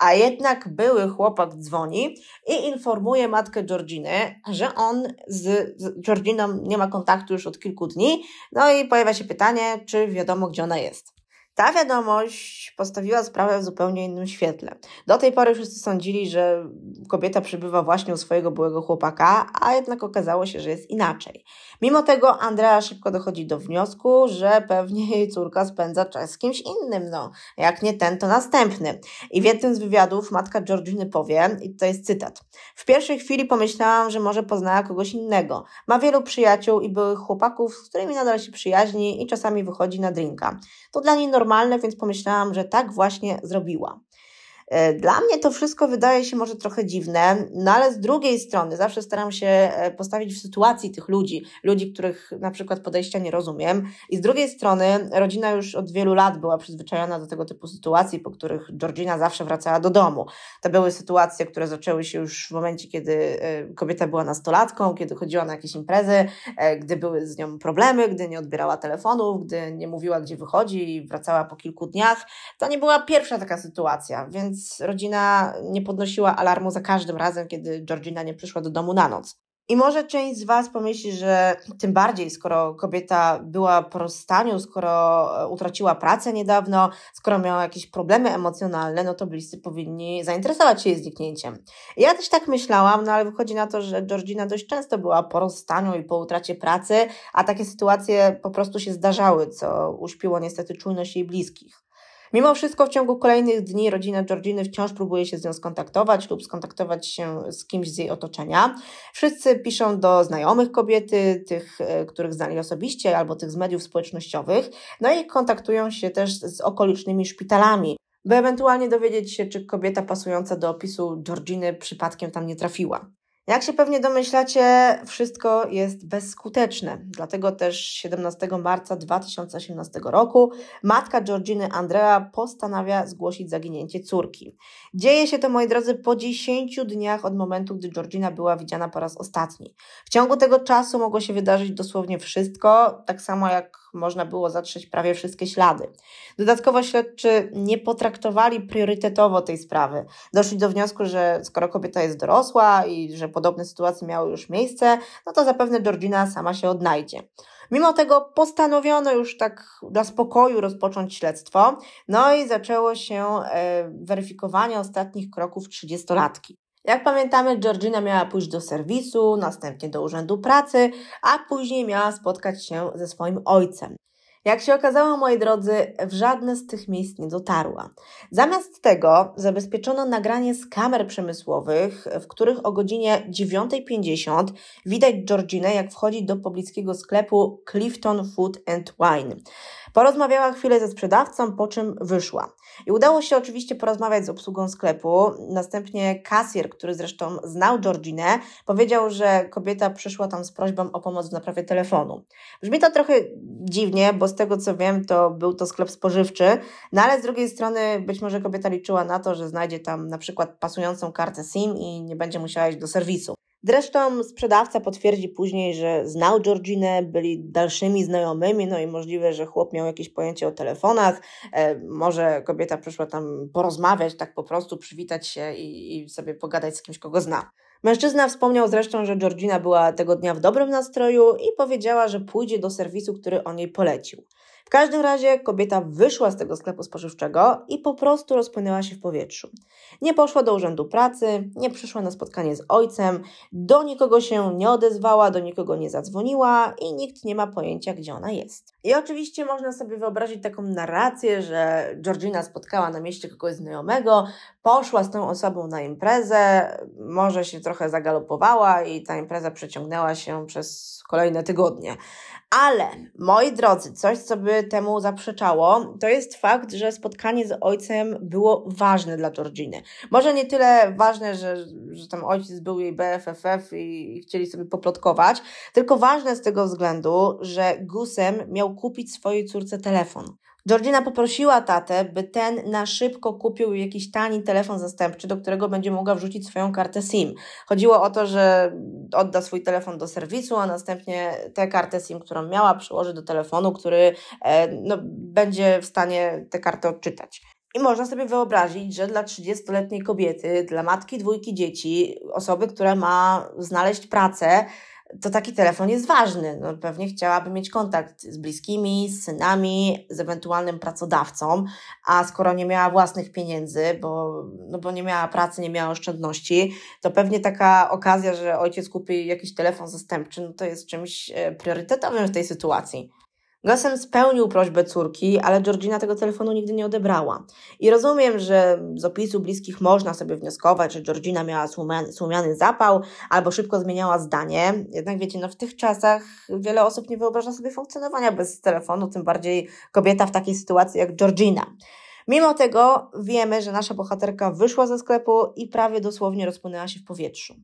a jednak były chłopak dzwoni i informuje matkę Georginy, że on z, z Georginą nie ma kontaktu już od kilku dni. No i pojawia się pytanie, czy wiadomo, gdzie ona jest. Ta wiadomość postawiła sprawę w zupełnie innym świetle. Do tej pory wszyscy sądzili, że kobieta przybywa właśnie u swojego byłego chłopaka, a jednak okazało się, że jest inaczej. Mimo tego Andrea szybko dochodzi do wniosku, że pewnie jej córka spędza czas z kimś innym, no jak nie ten, to następny. I w jednym z wywiadów matka Georginy powie, i to jest cytat, w pierwszej chwili pomyślałam, że może poznała kogoś innego. Ma wielu przyjaciół i byłych chłopaków, z którymi nadal się przyjaźni i czasami wychodzi na drinka. To dla niej normalne, więc pomyślałam, że tak właśnie zrobiła. E, dla mnie to wszystko wydaje się może trochę dziwne, no ale z drugiej strony zawsze staram się e, postawić w sytuacji tych ludzi, ludzi, których na przykład podejścia nie rozumiem. I z drugiej strony rodzina już od wielu lat była przyzwyczajona do tego typu sytuacji, po których Georgina zawsze wracała do domu. To były sytuacje, które zaczęły się już w momencie, kiedy e, kobieta była nastolatką, kiedy chodziła na jakieś imprezy, gdy były z nią problemy, gdy nie odbierała telefonów, gdy nie mówiła, gdzie wychodzi i wracała po kilku dniach. To nie była pierwsza taka sytuacja, więc więc rodzina nie podnosiła alarmu za każdym razem, kiedy Georgina nie przyszła do domu na noc. I może część z Was pomyśli, że tym bardziej, skoro kobieta była po rozstaniu, skoro e, utraciła pracę niedawno, skoro miała jakieś problemy emocjonalne, no to bliscy powinni zainteresować się jej zniknięciem. Ja też tak myślałam, no ale wychodzi na to, że Georgina dość często była po rozstaniu i po utracie pracy, a takie sytuacje po prostu się zdarzały, co uśpiło niestety czujność jej bliskich. Mimo wszystko w ciągu kolejnych dni rodzina Georginy wciąż próbuje się z nią skontaktować lub skontaktować się z kimś z jej otoczenia. Wszyscy piszą do znajomych kobiety, tych, e, których znali osobiście albo tych z mediów społecznościowych, no i kontaktują się też z okolicznymi szpitalami, by ewentualnie dowiedzieć się, czy kobieta pasująca do opisu Georginy przypadkiem tam nie trafiła. Jak się pewnie domyślacie, wszystko jest bezskuteczne. Dlatego też 17 marca 2018 roku matka Georginy Andrea postanawia zgłosić zaginięcie córki. Dzieje się to, moi drodzy, po 10 dniach od momentu, gdy Georgina była widziana po raz ostatni. W ciągu tego czasu mogło się wydarzyć dosłownie wszystko, tak samo jak można było zatrzeć prawie wszystkie ślady. Dodatkowo śledczy nie potraktowali priorytetowo tej sprawy. Doszli do wniosku, że skoro kobieta jest dorosła i że podobne sytuacje miały już miejsce, no to zapewne Georgina sama się odnajdzie. Mimo tego postanowiono już tak dla spokoju rozpocząć śledztwo, no i zaczęło się e, weryfikowanie ostatnich kroków trzydziestolatki. Jak pamiętamy, Georgina miała pójść do serwisu, następnie do urzędu pracy, a później miała spotkać się ze swoim ojcem. Jak się okazało, moi drodzy, w żadne z tych miejsc nie dotarła. Zamiast tego zabezpieczono nagranie z kamer przemysłowych, w których o godzinie 9.50 widać Georginę, jak wchodzi do pobliskiego sklepu Clifton Food and Wine. Porozmawiała chwilę ze sprzedawcą, po czym wyszła. I udało się oczywiście porozmawiać z obsługą sklepu. Następnie kasjer, który zresztą znał Georginę, powiedział, że kobieta przyszła tam z prośbą o pomoc w naprawie telefonu. Brzmi to trochę dziwnie, bo z tego co wiem, to był to sklep spożywczy, no ale z drugiej strony być może kobieta liczyła na to, że znajdzie tam na przykład pasującą kartę SIM i nie będzie musiała iść do serwisu. Zresztą sprzedawca potwierdzi później, że znał Georginę, byli dalszymi znajomymi, no i możliwe, że chłop miał jakieś pojęcie o telefonach, e, może kobieta przyszła tam porozmawiać, tak po prostu przywitać się i, i sobie pogadać z kimś, kogo zna. Mężczyzna wspomniał zresztą, że Georgina była tego dnia w dobrym nastroju i powiedziała, że pójdzie do serwisu, który on jej polecił każdym razie kobieta wyszła z tego sklepu spożywczego i po prostu rozpłynęła się w powietrzu. Nie poszła do urzędu pracy, nie przyszła na spotkanie z ojcem, do nikogo się nie odezwała, do nikogo nie zadzwoniła i nikt nie ma pojęcia, gdzie ona jest. I oczywiście można sobie wyobrazić taką narrację, że Georgina spotkała na mieście kogoś znajomego, poszła z tą osobą na imprezę, może się trochę zagalopowała i ta impreza przeciągnęła się przez kolejne tygodnie. Ale, moi drodzy, coś, co by temu zaprzeczało, to jest fakt, że spotkanie z ojcem było ważne dla Georginy. Może nie tyle ważne, że, że tam ojciec był jej BFFF i chcieli sobie poplotkować, tylko ważne z tego względu, że Gusem miał kupić swojej córce telefon. Georgina poprosiła tatę, by ten na szybko kupił jakiś tani telefon zastępczy, do którego będzie mogła wrzucić swoją kartę SIM. Chodziło o to, że odda swój telefon do serwisu, a następnie tę kartę SIM, którą miała, przyłoży do telefonu, który e, no, będzie w stanie tę kartę odczytać. I można sobie wyobrazić, że dla 30-letniej kobiety, dla matki dwójki dzieci, osoby, która ma znaleźć pracę, to taki telefon jest ważny. No, pewnie chciałaby mieć kontakt z bliskimi, z synami, z ewentualnym pracodawcą, a skoro nie miała własnych pieniędzy, bo, no bo nie miała pracy, nie miała oszczędności, to pewnie taka okazja, że ojciec kupi jakiś telefon zastępczy, no to jest czymś e, priorytetowym w tej sytuacji. Gossem spełnił prośbę córki, ale Georgina tego telefonu nigdy nie odebrała. I rozumiem, że z opisu bliskich można sobie wnioskować, że Georgina miała słomiany zapał albo szybko zmieniała zdanie. Jednak wiecie, no w tych czasach wiele osób nie wyobraża sobie funkcjonowania bez telefonu, tym bardziej kobieta w takiej sytuacji jak Georgina. Mimo tego wiemy, że nasza bohaterka wyszła ze sklepu i prawie dosłownie rozpłynęła się w powietrzu.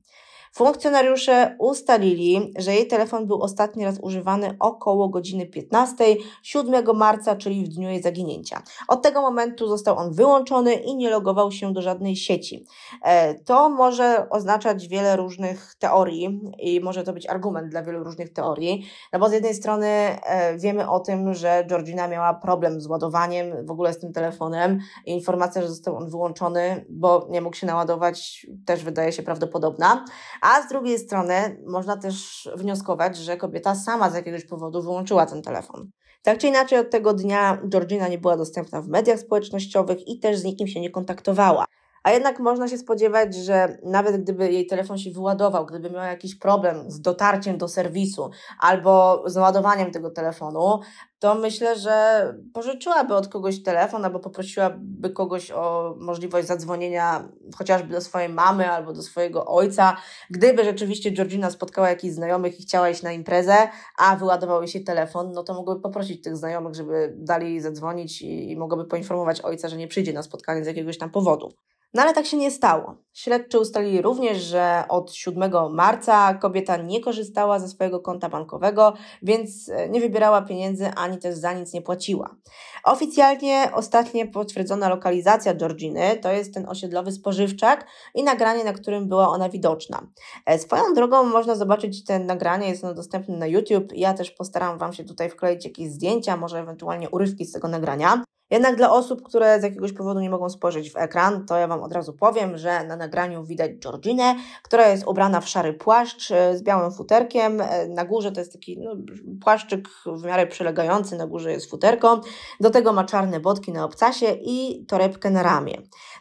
Funkcjonariusze ustalili, że jej telefon był ostatni raz używany około godziny 15, 7 marca, czyli w dniu jej zaginięcia. Od tego momentu został on wyłączony i nie logował się do żadnej sieci. E, to może oznaczać wiele różnych teorii i może to być argument dla wielu różnych teorii, no bo z jednej strony e, wiemy o tym, że Georgina miała problem z ładowaniem, w ogóle z tym telefonem i informacja, że został on wyłączony, bo nie mógł się naładować, też wydaje się prawdopodobna. A z drugiej strony można też wnioskować, że kobieta sama z jakiegoś powodu wyłączyła ten telefon. Tak czy inaczej, od tego dnia Georgina nie była dostępna w mediach społecznościowych i też z nikim się nie kontaktowała. A jednak można się spodziewać, że nawet gdyby jej telefon się wyładował, gdyby miała jakiś problem z dotarciem do serwisu albo z naładowaniem tego telefonu, to myślę, że pożyczyłaby od kogoś telefon albo poprosiłaby kogoś o możliwość zadzwonienia chociażby do swojej mamy albo do swojego ojca. Gdyby rzeczywiście Georgina spotkała jakichś znajomych i chciała iść na imprezę, a wyładował jej się telefon, no to mogłaby poprosić tych znajomych, żeby dali zadzwonić i, i mogłaby poinformować ojca, że nie przyjdzie na spotkanie z jakiegoś tam powodu. No ale tak się nie stało. Śledczy ustalili również, że od 7 marca kobieta nie korzystała ze swojego konta bankowego, więc e, nie wybierała pieniędzy ani też za nic nie płaciła. Oficjalnie ostatnie potwierdzona lokalizacja Georginy to jest ten osiedlowy spożywczak i nagranie, na którym była ona widoczna. E, swoją drogą można zobaczyć ten nagranie, jest ono dostępne na YouTube. Ja też postaram Wam się tutaj wkleić jakieś zdjęcia, może ewentualnie urywki z tego nagrania. Jednak dla osób, które z jakiegoś powodu nie mogą spojrzeć w ekran, to ja Wam od razu powiem, że na nagraniu widać Georginę, która jest ubrana w szary płaszcz e, z białym futerkiem. E, na górze to jest taki no, płaszczyk w miarę przylegający, na górze jest futerko. Do tego ma czarne bodki na obcasie i torebkę na ramię.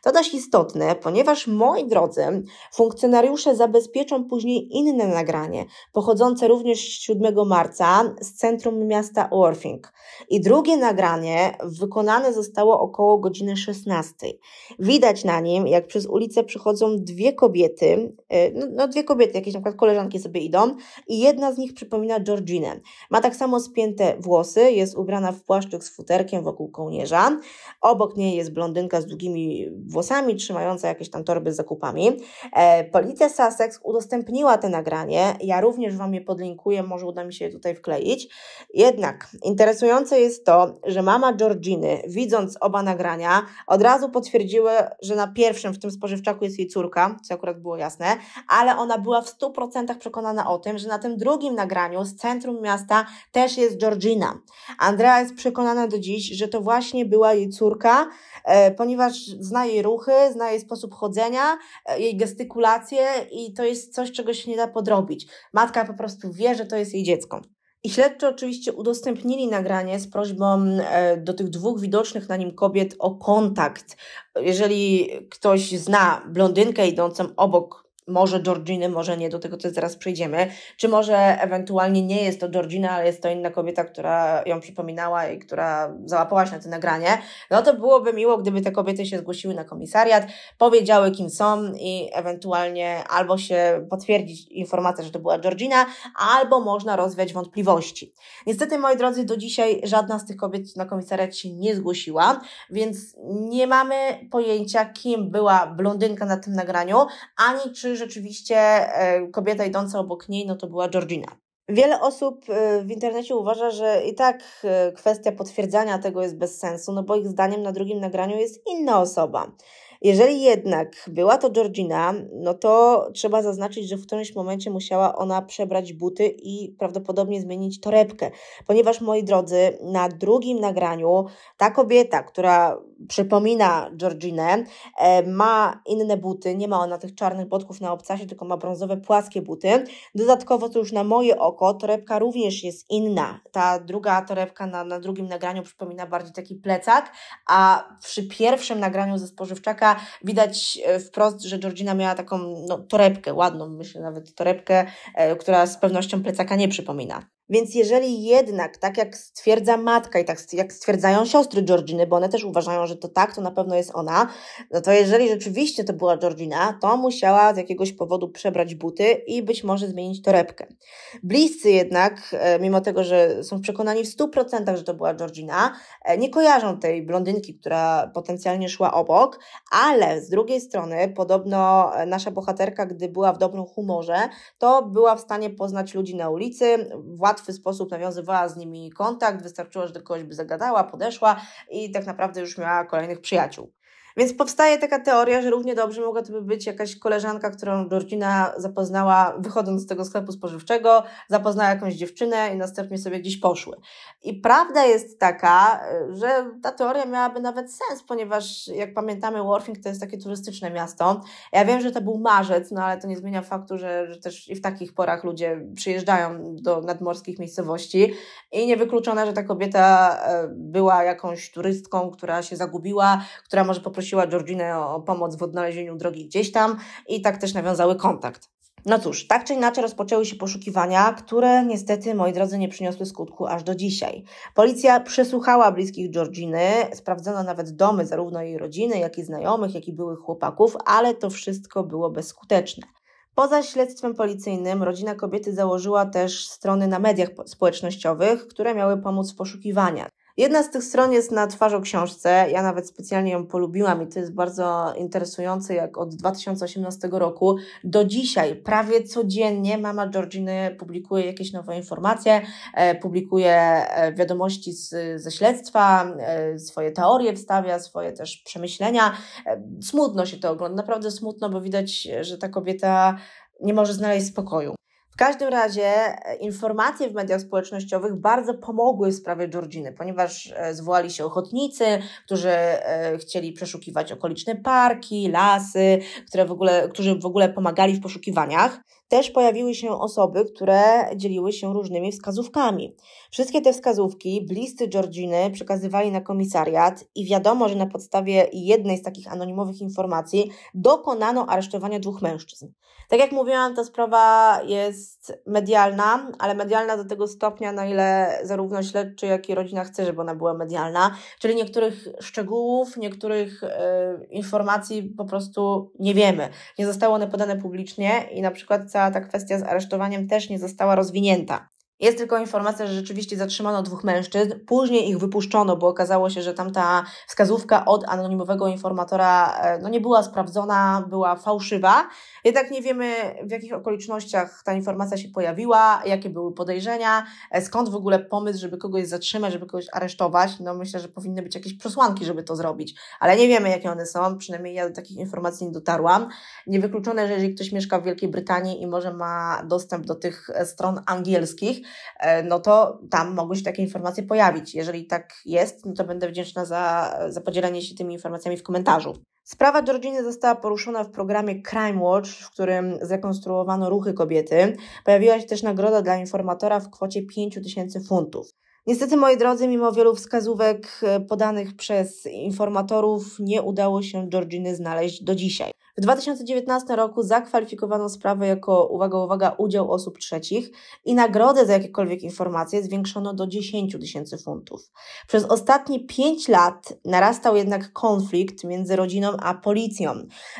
To dość istotne, ponieważ moi drodzy, funkcjonariusze zabezpieczą później inne nagranie, pochodzące również 7 marca z centrum miasta Orfing. I drugie nagranie wykonane zostało około godziny 16. Widać na nim, jak przez ulicę przychodzą dwie kobiety, y, no, no dwie kobiety, jakieś na przykład koleżanki sobie idą i jedna z nich przypomina Georginę. Ma tak samo spięte włosy, jest ubrana w płaszczyk z futerkiem wokół kołnierza. Obok niej jest blondynka z długimi włosami, trzymająca jakieś tam torby z zakupami. E, policja Sussex udostępniła te nagranie. Ja również Wam je podlinkuję, może uda mi się je tutaj wkleić. Jednak interesujące jest to, że mama Georginy widząc oba nagrania, od razu potwierdziły, że na pierwszym w tym spożywczaku jest jej córka, co akurat było jasne, ale ona była w 100% przekonana o tym, że na tym drugim nagraniu z centrum miasta też jest Georgina. Andrea jest przekonana do dziś, że to właśnie była jej córka, e, ponieważ zna jej ruchy, zna jej sposób chodzenia, e, jej gestykulację i to jest coś, czego się nie da podrobić. Matka po prostu wie, że to jest jej dziecko. I śledczy oczywiście udostępnili nagranie z prośbą e, do tych dwóch widocznych na nim kobiet o kontakt. Jeżeli ktoś zna blondynkę idącą obok może Georginy, może nie, do tego też zaraz przejdziemy, czy może ewentualnie nie jest to Georgina, ale jest to inna kobieta, która ją przypominała i która załapała się na to nagranie, no to byłoby miło, gdyby te kobiety się zgłosiły na komisariat, powiedziały kim są i ewentualnie albo się potwierdzić informacja, że to była Georgina, albo można rozwiać wątpliwości. Niestety, moi drodzy, do dzisiaj żadna z tych kobiet na komisariat się nie zgłosiła, więc nie mamy pojęcia, kim była blondynka na tym nagraniu, ani czy rzeczywiście e, kobieta idąca obok niej, no to była Georgina. Wiele osób e, w internecie uważa, że i tak e, kwestia potwierdzania tego jest bez sensu, no bo ich zdaniem na drugim nagraniu jest inna osoba. Jeżeli jednak była to Georgina, no to trzeba zaznaczyć, że w którymś momencie musiała ona przebrać buty i prawdopodobnie zmienić torebkę, ponieważ moi drodzy, na drugim nagraniu ta kobieta, która przypomina Georginę, e, ma inne buty, nie ma ona tych czarnych bodków na obcasie, tylko ma brązowe, płaskie buty. Dodatkowo, to już na moje oko, torebka również jest inna. Ta druga torebka na, na drugim nagraniu przypomina bardziej taki plecak, a przy pierwszym nagraniu ze spożywczaka widać e, wprost, że Georgina miała taką no, torebkę, ładną myślę nawet torebkę, e, która z pewnością plecaka nie przypomina. Więc jeżeli jednak, tak jak stwierdza matka i tak jak stwierdzają siostry Georginy, bo one też uważają, że to tak, to na pewno jest ona, no to jeżeli rzeczywiście to była Georgina, to musiała z jakiegoś powodu przebrać buty i być może zmienić torebkę. Bliscy jednak, e, mimo tego, że są przekonani w 100%, że to była Georgina, e, nie kojarzą tej blondynki, która potencjalnie szła obok, ale z drugiej strony podobno e, nasza bohaterka, gdy była w dobrym humorze, to była w stanie poznać ludzi na ulicy, władz łatwy sposób nawiązywała z nimi kontakt, wystarczyło, że do kogoś by zagadała, podeszła i tak naprawdę już miała kolejnych przyjaciół. Więc powstaje taka teoria, że równie dobrze mogła to być jakaś koleżanka, którą Georgina zapoznała wychodząc z tego sklepu spożywczego, zapoznała jakąś dziewczynę i następnie sobie gdzieś poszły. I prawda jest taka, że ta teoria miałaby nawet sens, ponieważ jak pamiętamy, Worthing to jest takie turystyczne miasto. Ja wiem, że to był marzec, no ale to nie zmienia faktu, że, że też i w takich porach ludzie przyjeżdżają do nadmorskich miejscowości i niewykluczone, że ta kobieta e, była jakąś turystką, która się zagubiła, która może po prostu prosiła Georginę o pomoc w odnalezieniu drogi gdzieś tam i tak też nawiązały kontakt. No cóż, tak czy inaczej rozpoczęły się poszukiwania, które niestety, moi drodzy, nie przyniosły skutku aż do dzisiaj. Policja przesłuchała bliskich Georginy, sprawdzono nawet domy zarówno jej rodziny, jak i znajomych, jak i byłych chłopaków, ale to wszystko było bezskuteczne. Poza śledztwem policyjnym rodzina kobiety założyła też strony na mediach społecznościowych, które miały pomóc w poszukiwaniach. Jedna z tych stron jest na twarzą książce. Ja nawet specjalnie ją polubiłam i to jest bardzo interesujące, jak od 2018 roku do dzisiaj prawie codziennie mama Georginy publikuje jakieś nowe informacje, e, publikuje e, wiadomości z, ze śledztwa, e, swoje teorie wstawia, swoje też przemyślenia. Smutno się to ogląda, naprawdę smutno, bo widać, że ta kobieta nie może znaleźć spokoju. W każdym razie e, informacje w mediach społecznościowych bardzo pomogły w sprawie Georginy, ponieważ e, zwołali się ochotnicy, którzy e, chcieli przeszukiwać okoliczne parki, lasy, które w ogóle, którzy w ogóle pomagali w poszukiwaniach też pojawiły się osoby, które dzieliły się różnymi wskazówkami. Wszystkie te wskazówki bliscy Georginy przekazywali na komisariat i wiadomo, że na podstawie jednej z takich anonimowych informacji dokonano aresztowania dwóch mężczyzn. Tak jak mówiłam, ta sprawa jest medialna, ale medialna do tego stopnia, na ile zarówno śledczy, jak i rodzina chce, żeby ona była medialna, czyli niektórych szczegółów, niektórych y, informacji po prostu nie wiemy. Nie zostały one podane publicznie i na przykład cała ta kwestia z aresztowaniem też nie została rozwinięta. Jest tylko informacja, że rzeczywiście zatrzymano dwóch mężczyzn, później ich wypuszczono, bo okazało się, że tamta wskazówka od anonimowego informatora e, no, nie była sprawdzona, była fałszywa. Jednak nie wiemy, w jakich okolicznościach ta informacja się pojawiła, jakie były podejrzenia, e, skąd w ogóle pomysł, żeby kogoś zatrzymać, żeby kogoś aresztować. No myślę, że powinny być jakieś przesłanki, żeby to zrobić, ale nie wiemy, jakie one są, przynajmniej ja do takich informacji nie dotarłam. Niewykluczone, że jeżeli ktoś mieszka w Wielkiej Brytanii i może ma dostęp do tych e, stron angielskich, E, no to tam mogą się takie informacje pojawić. Jeżeli tak jest, no to będę wdzięczna za, za podzielenie się tymi informacjami w komentarzu. Sprawa Georginy została poruszona w programie Crime Watch, w którym zrekonstruowano ruchy kobiety. Pojawiła się też nagroda dla informatora w kwocie 5000 funtów. Niestety, moi drodzy, mimo wielu wskazówek e, podanych przez informatorów, nie udało się Georginy znaleźć do dzisiaj. W 2019 roku zakwalifikowano sprawę jako, uwaga, uwaga, udział osób trzecich i nagrodę za jakiekolwiek informacje zwiększono do 10 tysięcy funtów. Przez ostatnie 5 lat narastał jednak konflikt między rodziną a policją.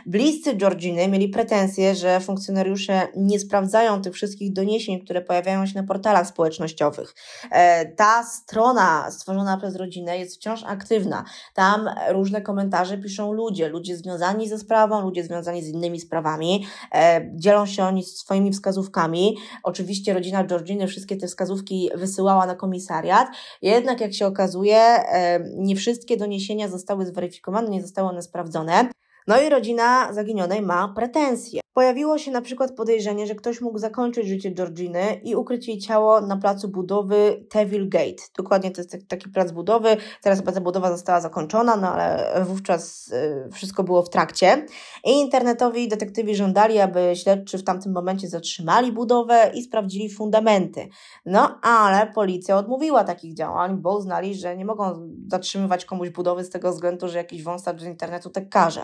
Bliscy Georginy mieli pretensje, że funkcjonariusze nie sprawdzają tych wszystkich doniesień, które pojawiają się na portalach społecznościowych. E, ta strona stworzona przez rodzinę jest wciąż aktywna. Tam różne komentarze piszą ludzie, ludzie związani ze sprawą, ludzie związani z innymi sprawami. E, dzielą się oni swoimi wskazówkami. Oczywiście rodzina Georginy wszystkie te wskazówki wysyłała na komisariat, jednak jak się okazuje, e, nie wszystkie doniesienia zostały zweryfikowane, nie zostały one sprawdzone. No i rodzina zaginionej ma pretensje. Pojawiło się na przykład podejrzenie, że ktoś mógł zakończyć życie Georginy i ukryć jej ciało na placu budowy Tevil Gate. Dokładnie to jest tak, taki plac budowy. Teraz praca budowa została zakończona, no ale wówczas y, wszystko było w trakcie. I internetowi detektywi żądali, aby śledczy w tamtym momencie zatrzymali budowę i sprawdzili fundamenty. No ale policja odmówiła takich działań, bo uznali, że nie mogą zatrzymywać komuś budowy z tego względu, że jakiś wąsacz z internetu tak każe.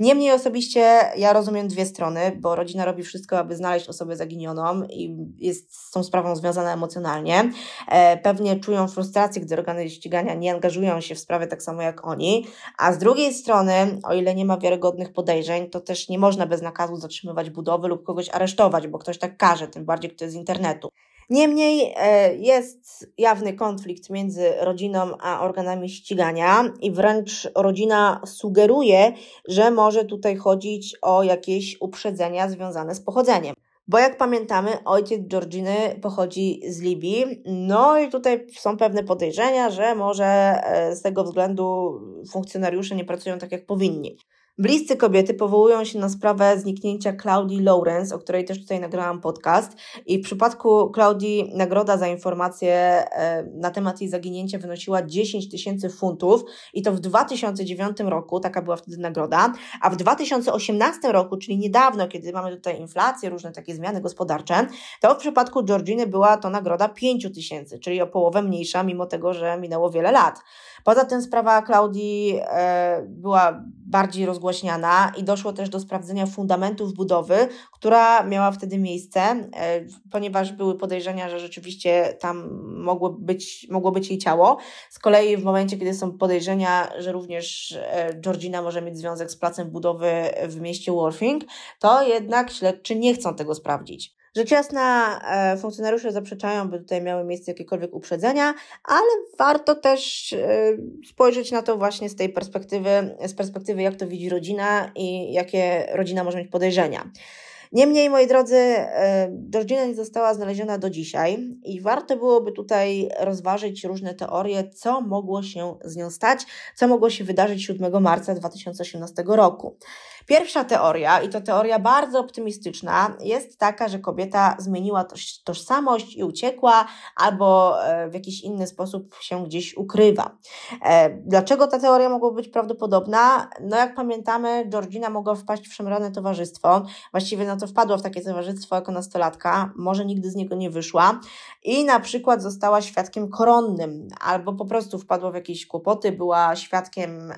Niemniej osobiście ja rozumiem dwie strony, bo rodzina robi wszystko, aby znaleźć osobę zaginioną i jest z tą sprawą związana emocjonalnie. E, pewnie czują frustrację, gdy organy ścigania nie angażują się w sprawę tak samo jak oni, a z drugiej strony, o ile nie ma wiarygodnych podejrzeń, to też nie można bez nakazu zatrzymywać budowy lub kogoś aresztować, bo ktoś tak każe, tym bardziej kto jest z internetu. Niemniej e, jest jawny konflikt między rodziną a organami ścigania i wręcz rodzina sugeruje, że może tutaj chodzić o jakieś uprzedzenia związane z pochodzeniem. Bo jak pamiętamy, ojciec Georginy pochodzi z Libii, no i tutaj są pewne podejrzenia, że może e, z tego względu funkcjonariusze nie pracują tak jak powinni. Bliscy kobiety powołują się na sprawę zniknięcia Claudii Lawrence, o której też tutaj nagrałam podcast. I w przypadku Claudii nagroda za informacje e, na temat jej zaginięcia wynosiła 10 tysięcy funtów i to w 2009 roku, taka była wtedy nagroda, a w 2018 roku, czyli niedawno, kiedy mamy tutaj inflację, różne takie zmiany gospodarcze, to w przypadku Georginy była to nagroda 5 tysięcy, czyli o połowę mniejsza, mimo tego, że minęło wiele lat. Poza tym sprawa Klaudii e, była bardziej rozgłaśniana i doszło też do sprawdzenia fundamentów budowy, która miała wtedy miejsce, e, ponieważ były podejrzenia, że rzeczywiście tam mogło być, mogło być jej ciało. Z kolei w momencie, kiedy są podejrzenia, że również e, Georgina może mieć związek z placem budowy w mieście Worthing, to jednak śledczy nie chcą tego sprawdzić. Rzecz jasna, e, funkcjonariusze zaprzeczają, by tutaj miały miejsce jakiekolwiek uprzedzenia, ale warto też e, spojrzeć na to właśnie z tej perspektywy, z perspektywy jak to widzi rodzina i jakie rodzina może mieć podejrzenia. Niemniej, moi drodzy, e, rodzina nie została znaleziona do dzisiaj i warto byłoby tutaj rozważyć różne teorie, co mogło się z nią stać, co mogło się wydarzyć 7 marca 2018 roku. Pierwsza teoria, i to teoria bardzo optymistyczna, jest taka, że kobieta zmieniła tożsamość i uciekła, albo e, w jakiś inny sposób się gdzieś ukrywa. E, dlaczego ta teoria mogła być prawdopodobna? No, jak pamiętamy, Georgina mogła wpaść w szemrane towarzystwo. Właściwie na to wpadła w takie towarzystwo jako nastolatka, może nigdy z niego nie wyszła i na przykład została świadkiem koronnym, albo po prostu wpadła w jakieś kłopoty, była świadkiem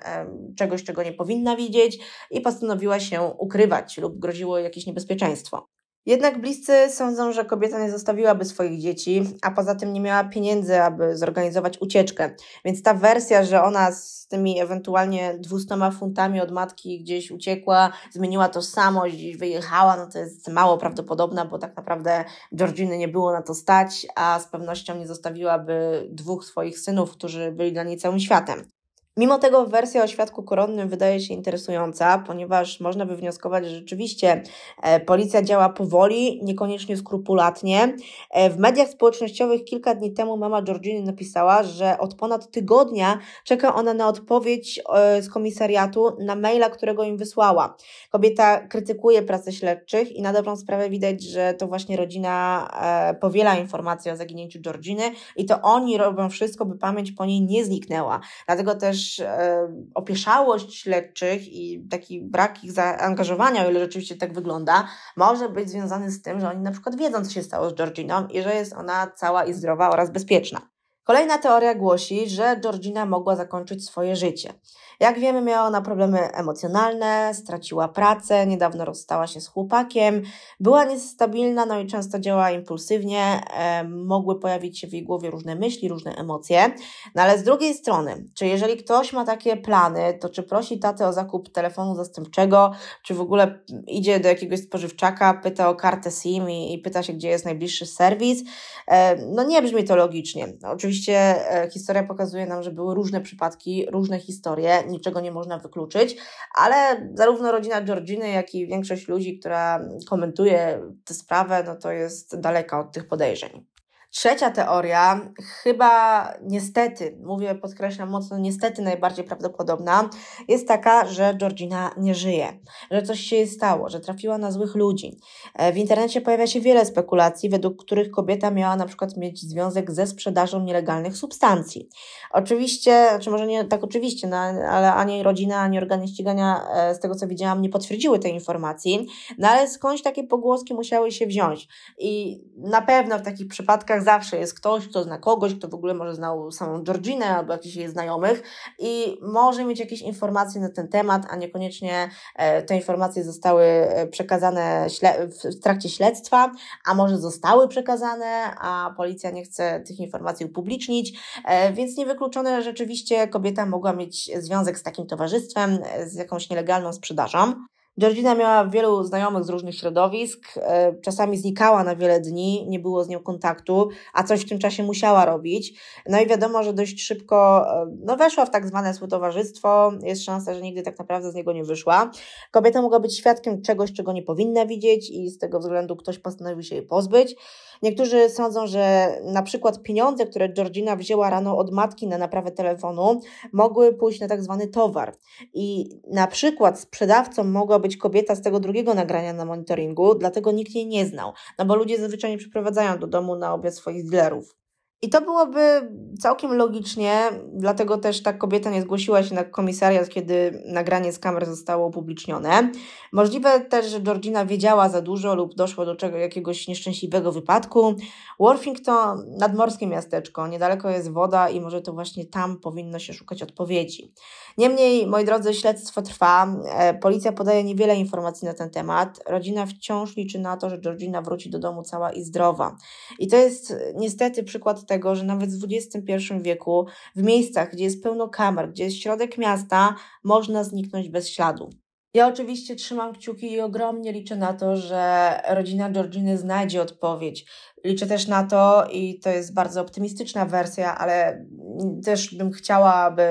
czegoś, czego nie powinna widzieć i postanowiła, postanowiła się ukrywać lub groziło jakieś niebezpieczeństwo. Jednak bliscy sądzą, że kobieta nie zostawiłaby swoich dzieci, a poza tym nie miała pieniędzy, aby zorganizować ucieczkę. Więc ta wersja, że ona z tymi ewentualnie 200 funtami od matki gdzieś uciekła, zmieniła tożsamość i wyjechała, no to jest mało prawdopodobna, bo tak naprawdę Georginy nie było na to stać, a z pewnością nie zostawiłaby dwóch swoich synów, którzy byli dla niej całym światem. Mimo tego wersja o świadku koronnym wydaje się interesująca, ponieważ można by wnioskować, że rzeczywiście e, policja działa powoli, niekoniecznie skrupulatnie. E, w mediach społecznościowych kilka dni temu mama Georginy napisała, że od ponad tygodnia czeka ona na odpowiedź e, z komisariatu na maila, którego im wysłała. Kobieta krytykuje pracę śledczych i na dobrą sprawę widać, że to właśnie rodzina powiela informacje o zaginięciu Georginy i to oni robią wszystko, by pamięć po niej nie zniknęła. Dlatego też też e, opieszałość śledczych i taki brak ich zaangażowania, o ile rzeczywiście tak wygląda, może być związany z tym, że oni na przykład wiedzą, co się stało z Georginą i że jest ona cała i zdrowa oraz bezpieczna. Kolejna teoria głosi, że Georgina mogła zakończyć swoje życie. Jak wiemy, miała ona problemy emocjonalne, straciła pracę, niedawno rozstała się z chłopakiem, była niestabilna, no i często działała impulsywnie, e, mogły pojawić się w jej głowie różne myśli, różne emocje. No ale z drugiej strony, czy jeżeli ktoś ma takie plany, to czy prosi tatę o zakup telefonu zastępczego, czy w ogóle idzie do jakiegoś spożywczaka, pyta o kartę SIM i, i pyta się, gdzie jest najbliższy serwis? E, no nie brzmi to logicznie. Oczywiście Oczywiście e, historia pokazuje nam, że były różne przypadki, różne historie, niczego nie można wykluczyć, ale zarówno rodzina Georginy, jak i większość ludzi, która komentuje tę sprawę, no to jest daleka od tych podejrzeń. Trzecia teoria, chyba niestety, mówię, podkreślam mocno, niestety najbardziej prawdopodobna, jest taka, że Georgina nie żyje, że coś się jej stało, że trafiła na złych ludzi. E, w internecie pojawia się wiele spekulacji, według których kobieta miała na przykład mieć związek ze sprzedażą nielegalnych substancji. Oczywiście, czy znaczy może nie tak oczywiście, no, ale ani rodzina, ani organy ścigania, e, z tego co widziałam, nie potwierdziły tej informacji, no ale skądś takie pogłoski musiały się wziąć. I na pewno w takich przypadkach zawsze jest ktoś, kto zna kogoś, kto w ogóle może znał samą Georginę albo jakichś jej znajomych i może mieć jakieś informacje na ten temat, a niekoniecznie e, te informacje zostały e, przekazane w trakcie śledztwa, a może zostały przekazane, a policja nie chce tych informacji upublicznić, e, więc niewykluczone że rzeczywiście kobieta mogła mieć związek z takim towarzystwem, z jakąś nielegalną sprzedażą. Georgina miała wielu znajomych z różnych środowisk, e, czasami znikała na wiele dni, nie było z nią kontaktu, a coś w tym czasie musiała robić. No i wiadomo, że dość szybko e, no, weszła w tak zwane współtowarzystwo, jest szansa, że nigdy tak naprawdę z niego nie wyszła. Kobieta mogła być świadkiem czegoś, czego nie powinna widzieć i z tego względu ktoś postanowił się jej pozbyć. Niektórzy sądzą, że na przykład pieniądze, które Georgina wzięła rano od matki na naprawę telefonu, mogły pójść na tak zwany towar i na przykład sprzedawcą mogła być kobieta z tego drugiego nagrania na monitoringu, dlatego nikt jej nie znał. No bo ludzie zazwyczaj nie przyprowadzają do domu na obiad swoich dealerów. I to byłoby całkiem logicznie, dlatego też ta kobieta nie zgłosiła się na komisariat, kiedy nagranie z kamer zostało upublicznione. Możliwe też, że Georgina wiedziała za dużo lub doszło do czego, jakiegoś nieszczęśliwego wypadku. Worthing to nadmorskie miasteczko, niedaleko jest woda i może to właśnie tam powinno się szukać odpowiedzi. Niemniej, moi drodzy, śledztwo trwa, e, policja podaje niewiele informacji na ten temat. Rodzina wciąż liczy na to, że Georgina wróci do domu cała i zdrowa. I to jest niestety przykład tego, że nawet w XXI wieku w miejscach, gdzie jest pełno kamer, gdzie jest środek miasta, można zniknąć bez śladu. Ja oczywiście trzymam kciuki i ogromnie liczę na to, że rodzina Georginy znajdzie odpowiedź, Liczę też na to i to jest bardzo optymistyczna wersja, ale też bym chciała, aby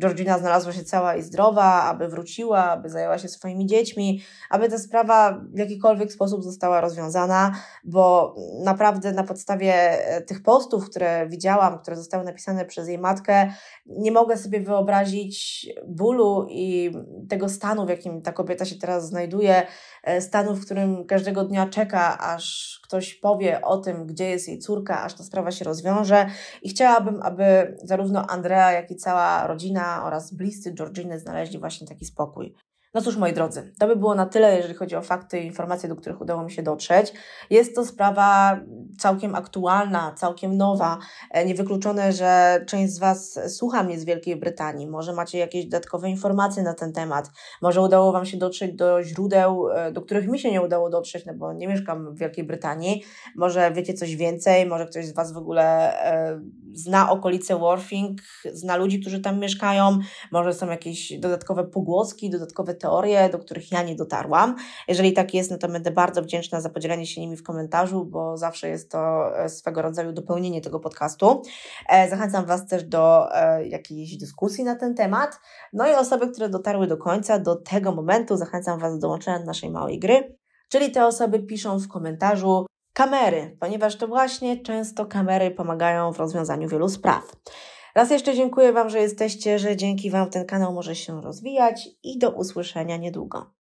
Georgina znalazła się cała i zdrowa, aby wróciła, aby zajęła się swoimi dziećmi, aby ta sprawa w jakikolwiek sposób została rozwiązana, bo naprawdę na podstawie e, tych postów, które widziałam, które zostały napisane przez jej matkę, nie mogę sobie wyobrazić bólu i tego stanu, w jakim ta kobieta się teraz znajduje, E, stanu, w którym każdego dnia czeka, aż ktoś powie o tym, gdzie jest jej córka, aż ta sprawa się rozwiąże. I chciałabym, aby zarówno Andrea, jak i cała rodzina oraz bliscy Georginy znaleźli właśnie taki spokój. No cóż, moi drodzy, to by było na tyle, jeżeli chodzi o fakty i informacje, do których udało mi się dotrzeć. Jest to sprawa całkiem aktualna, całkiem nowa. E, niewykluczone, że część z Was słucha mnie z Wielkiej Brytanii. Może macie jakieś dodatkowe informacje na ten temat. Może udało Wam się dotrzeć do źródeł, e, do których mi się nie udało dotrzeć, no bo nie mieszkam w Wielkiej Brytanii. Może wiecie coś więcej, może ktoś z Was w ogóle e, zna okolice Worthing zna ludzi, którzy tam mieszkają. Może są jakieś dodatkowe pogłoski, dodatkowe teorie, do których ja nie dotarłam. Jeżeli tak jest, no to będę bardzo wdzięczna za podzielenie się nimi w komentarzu, bo zawsze jest to e, swego rodzaju dopełnienie tego podcastu. E, zachęcam Was też do e, jakiejś dyskusji na ten temat. No i osoby, które dotarły do końca, do tego momentu zachęcam Was do dołączenia do naszej małej gry. Czyli te osoby piszą w komentarzu, kamery, ponieważ to właśnie często kamery pomagają w rozwiązaniu wielu spraw. Raz jeszcze dziękuję Wam, że jesteście, że dzięki Wam ten kanał może się rozwijać i do usłyszenia niedługo.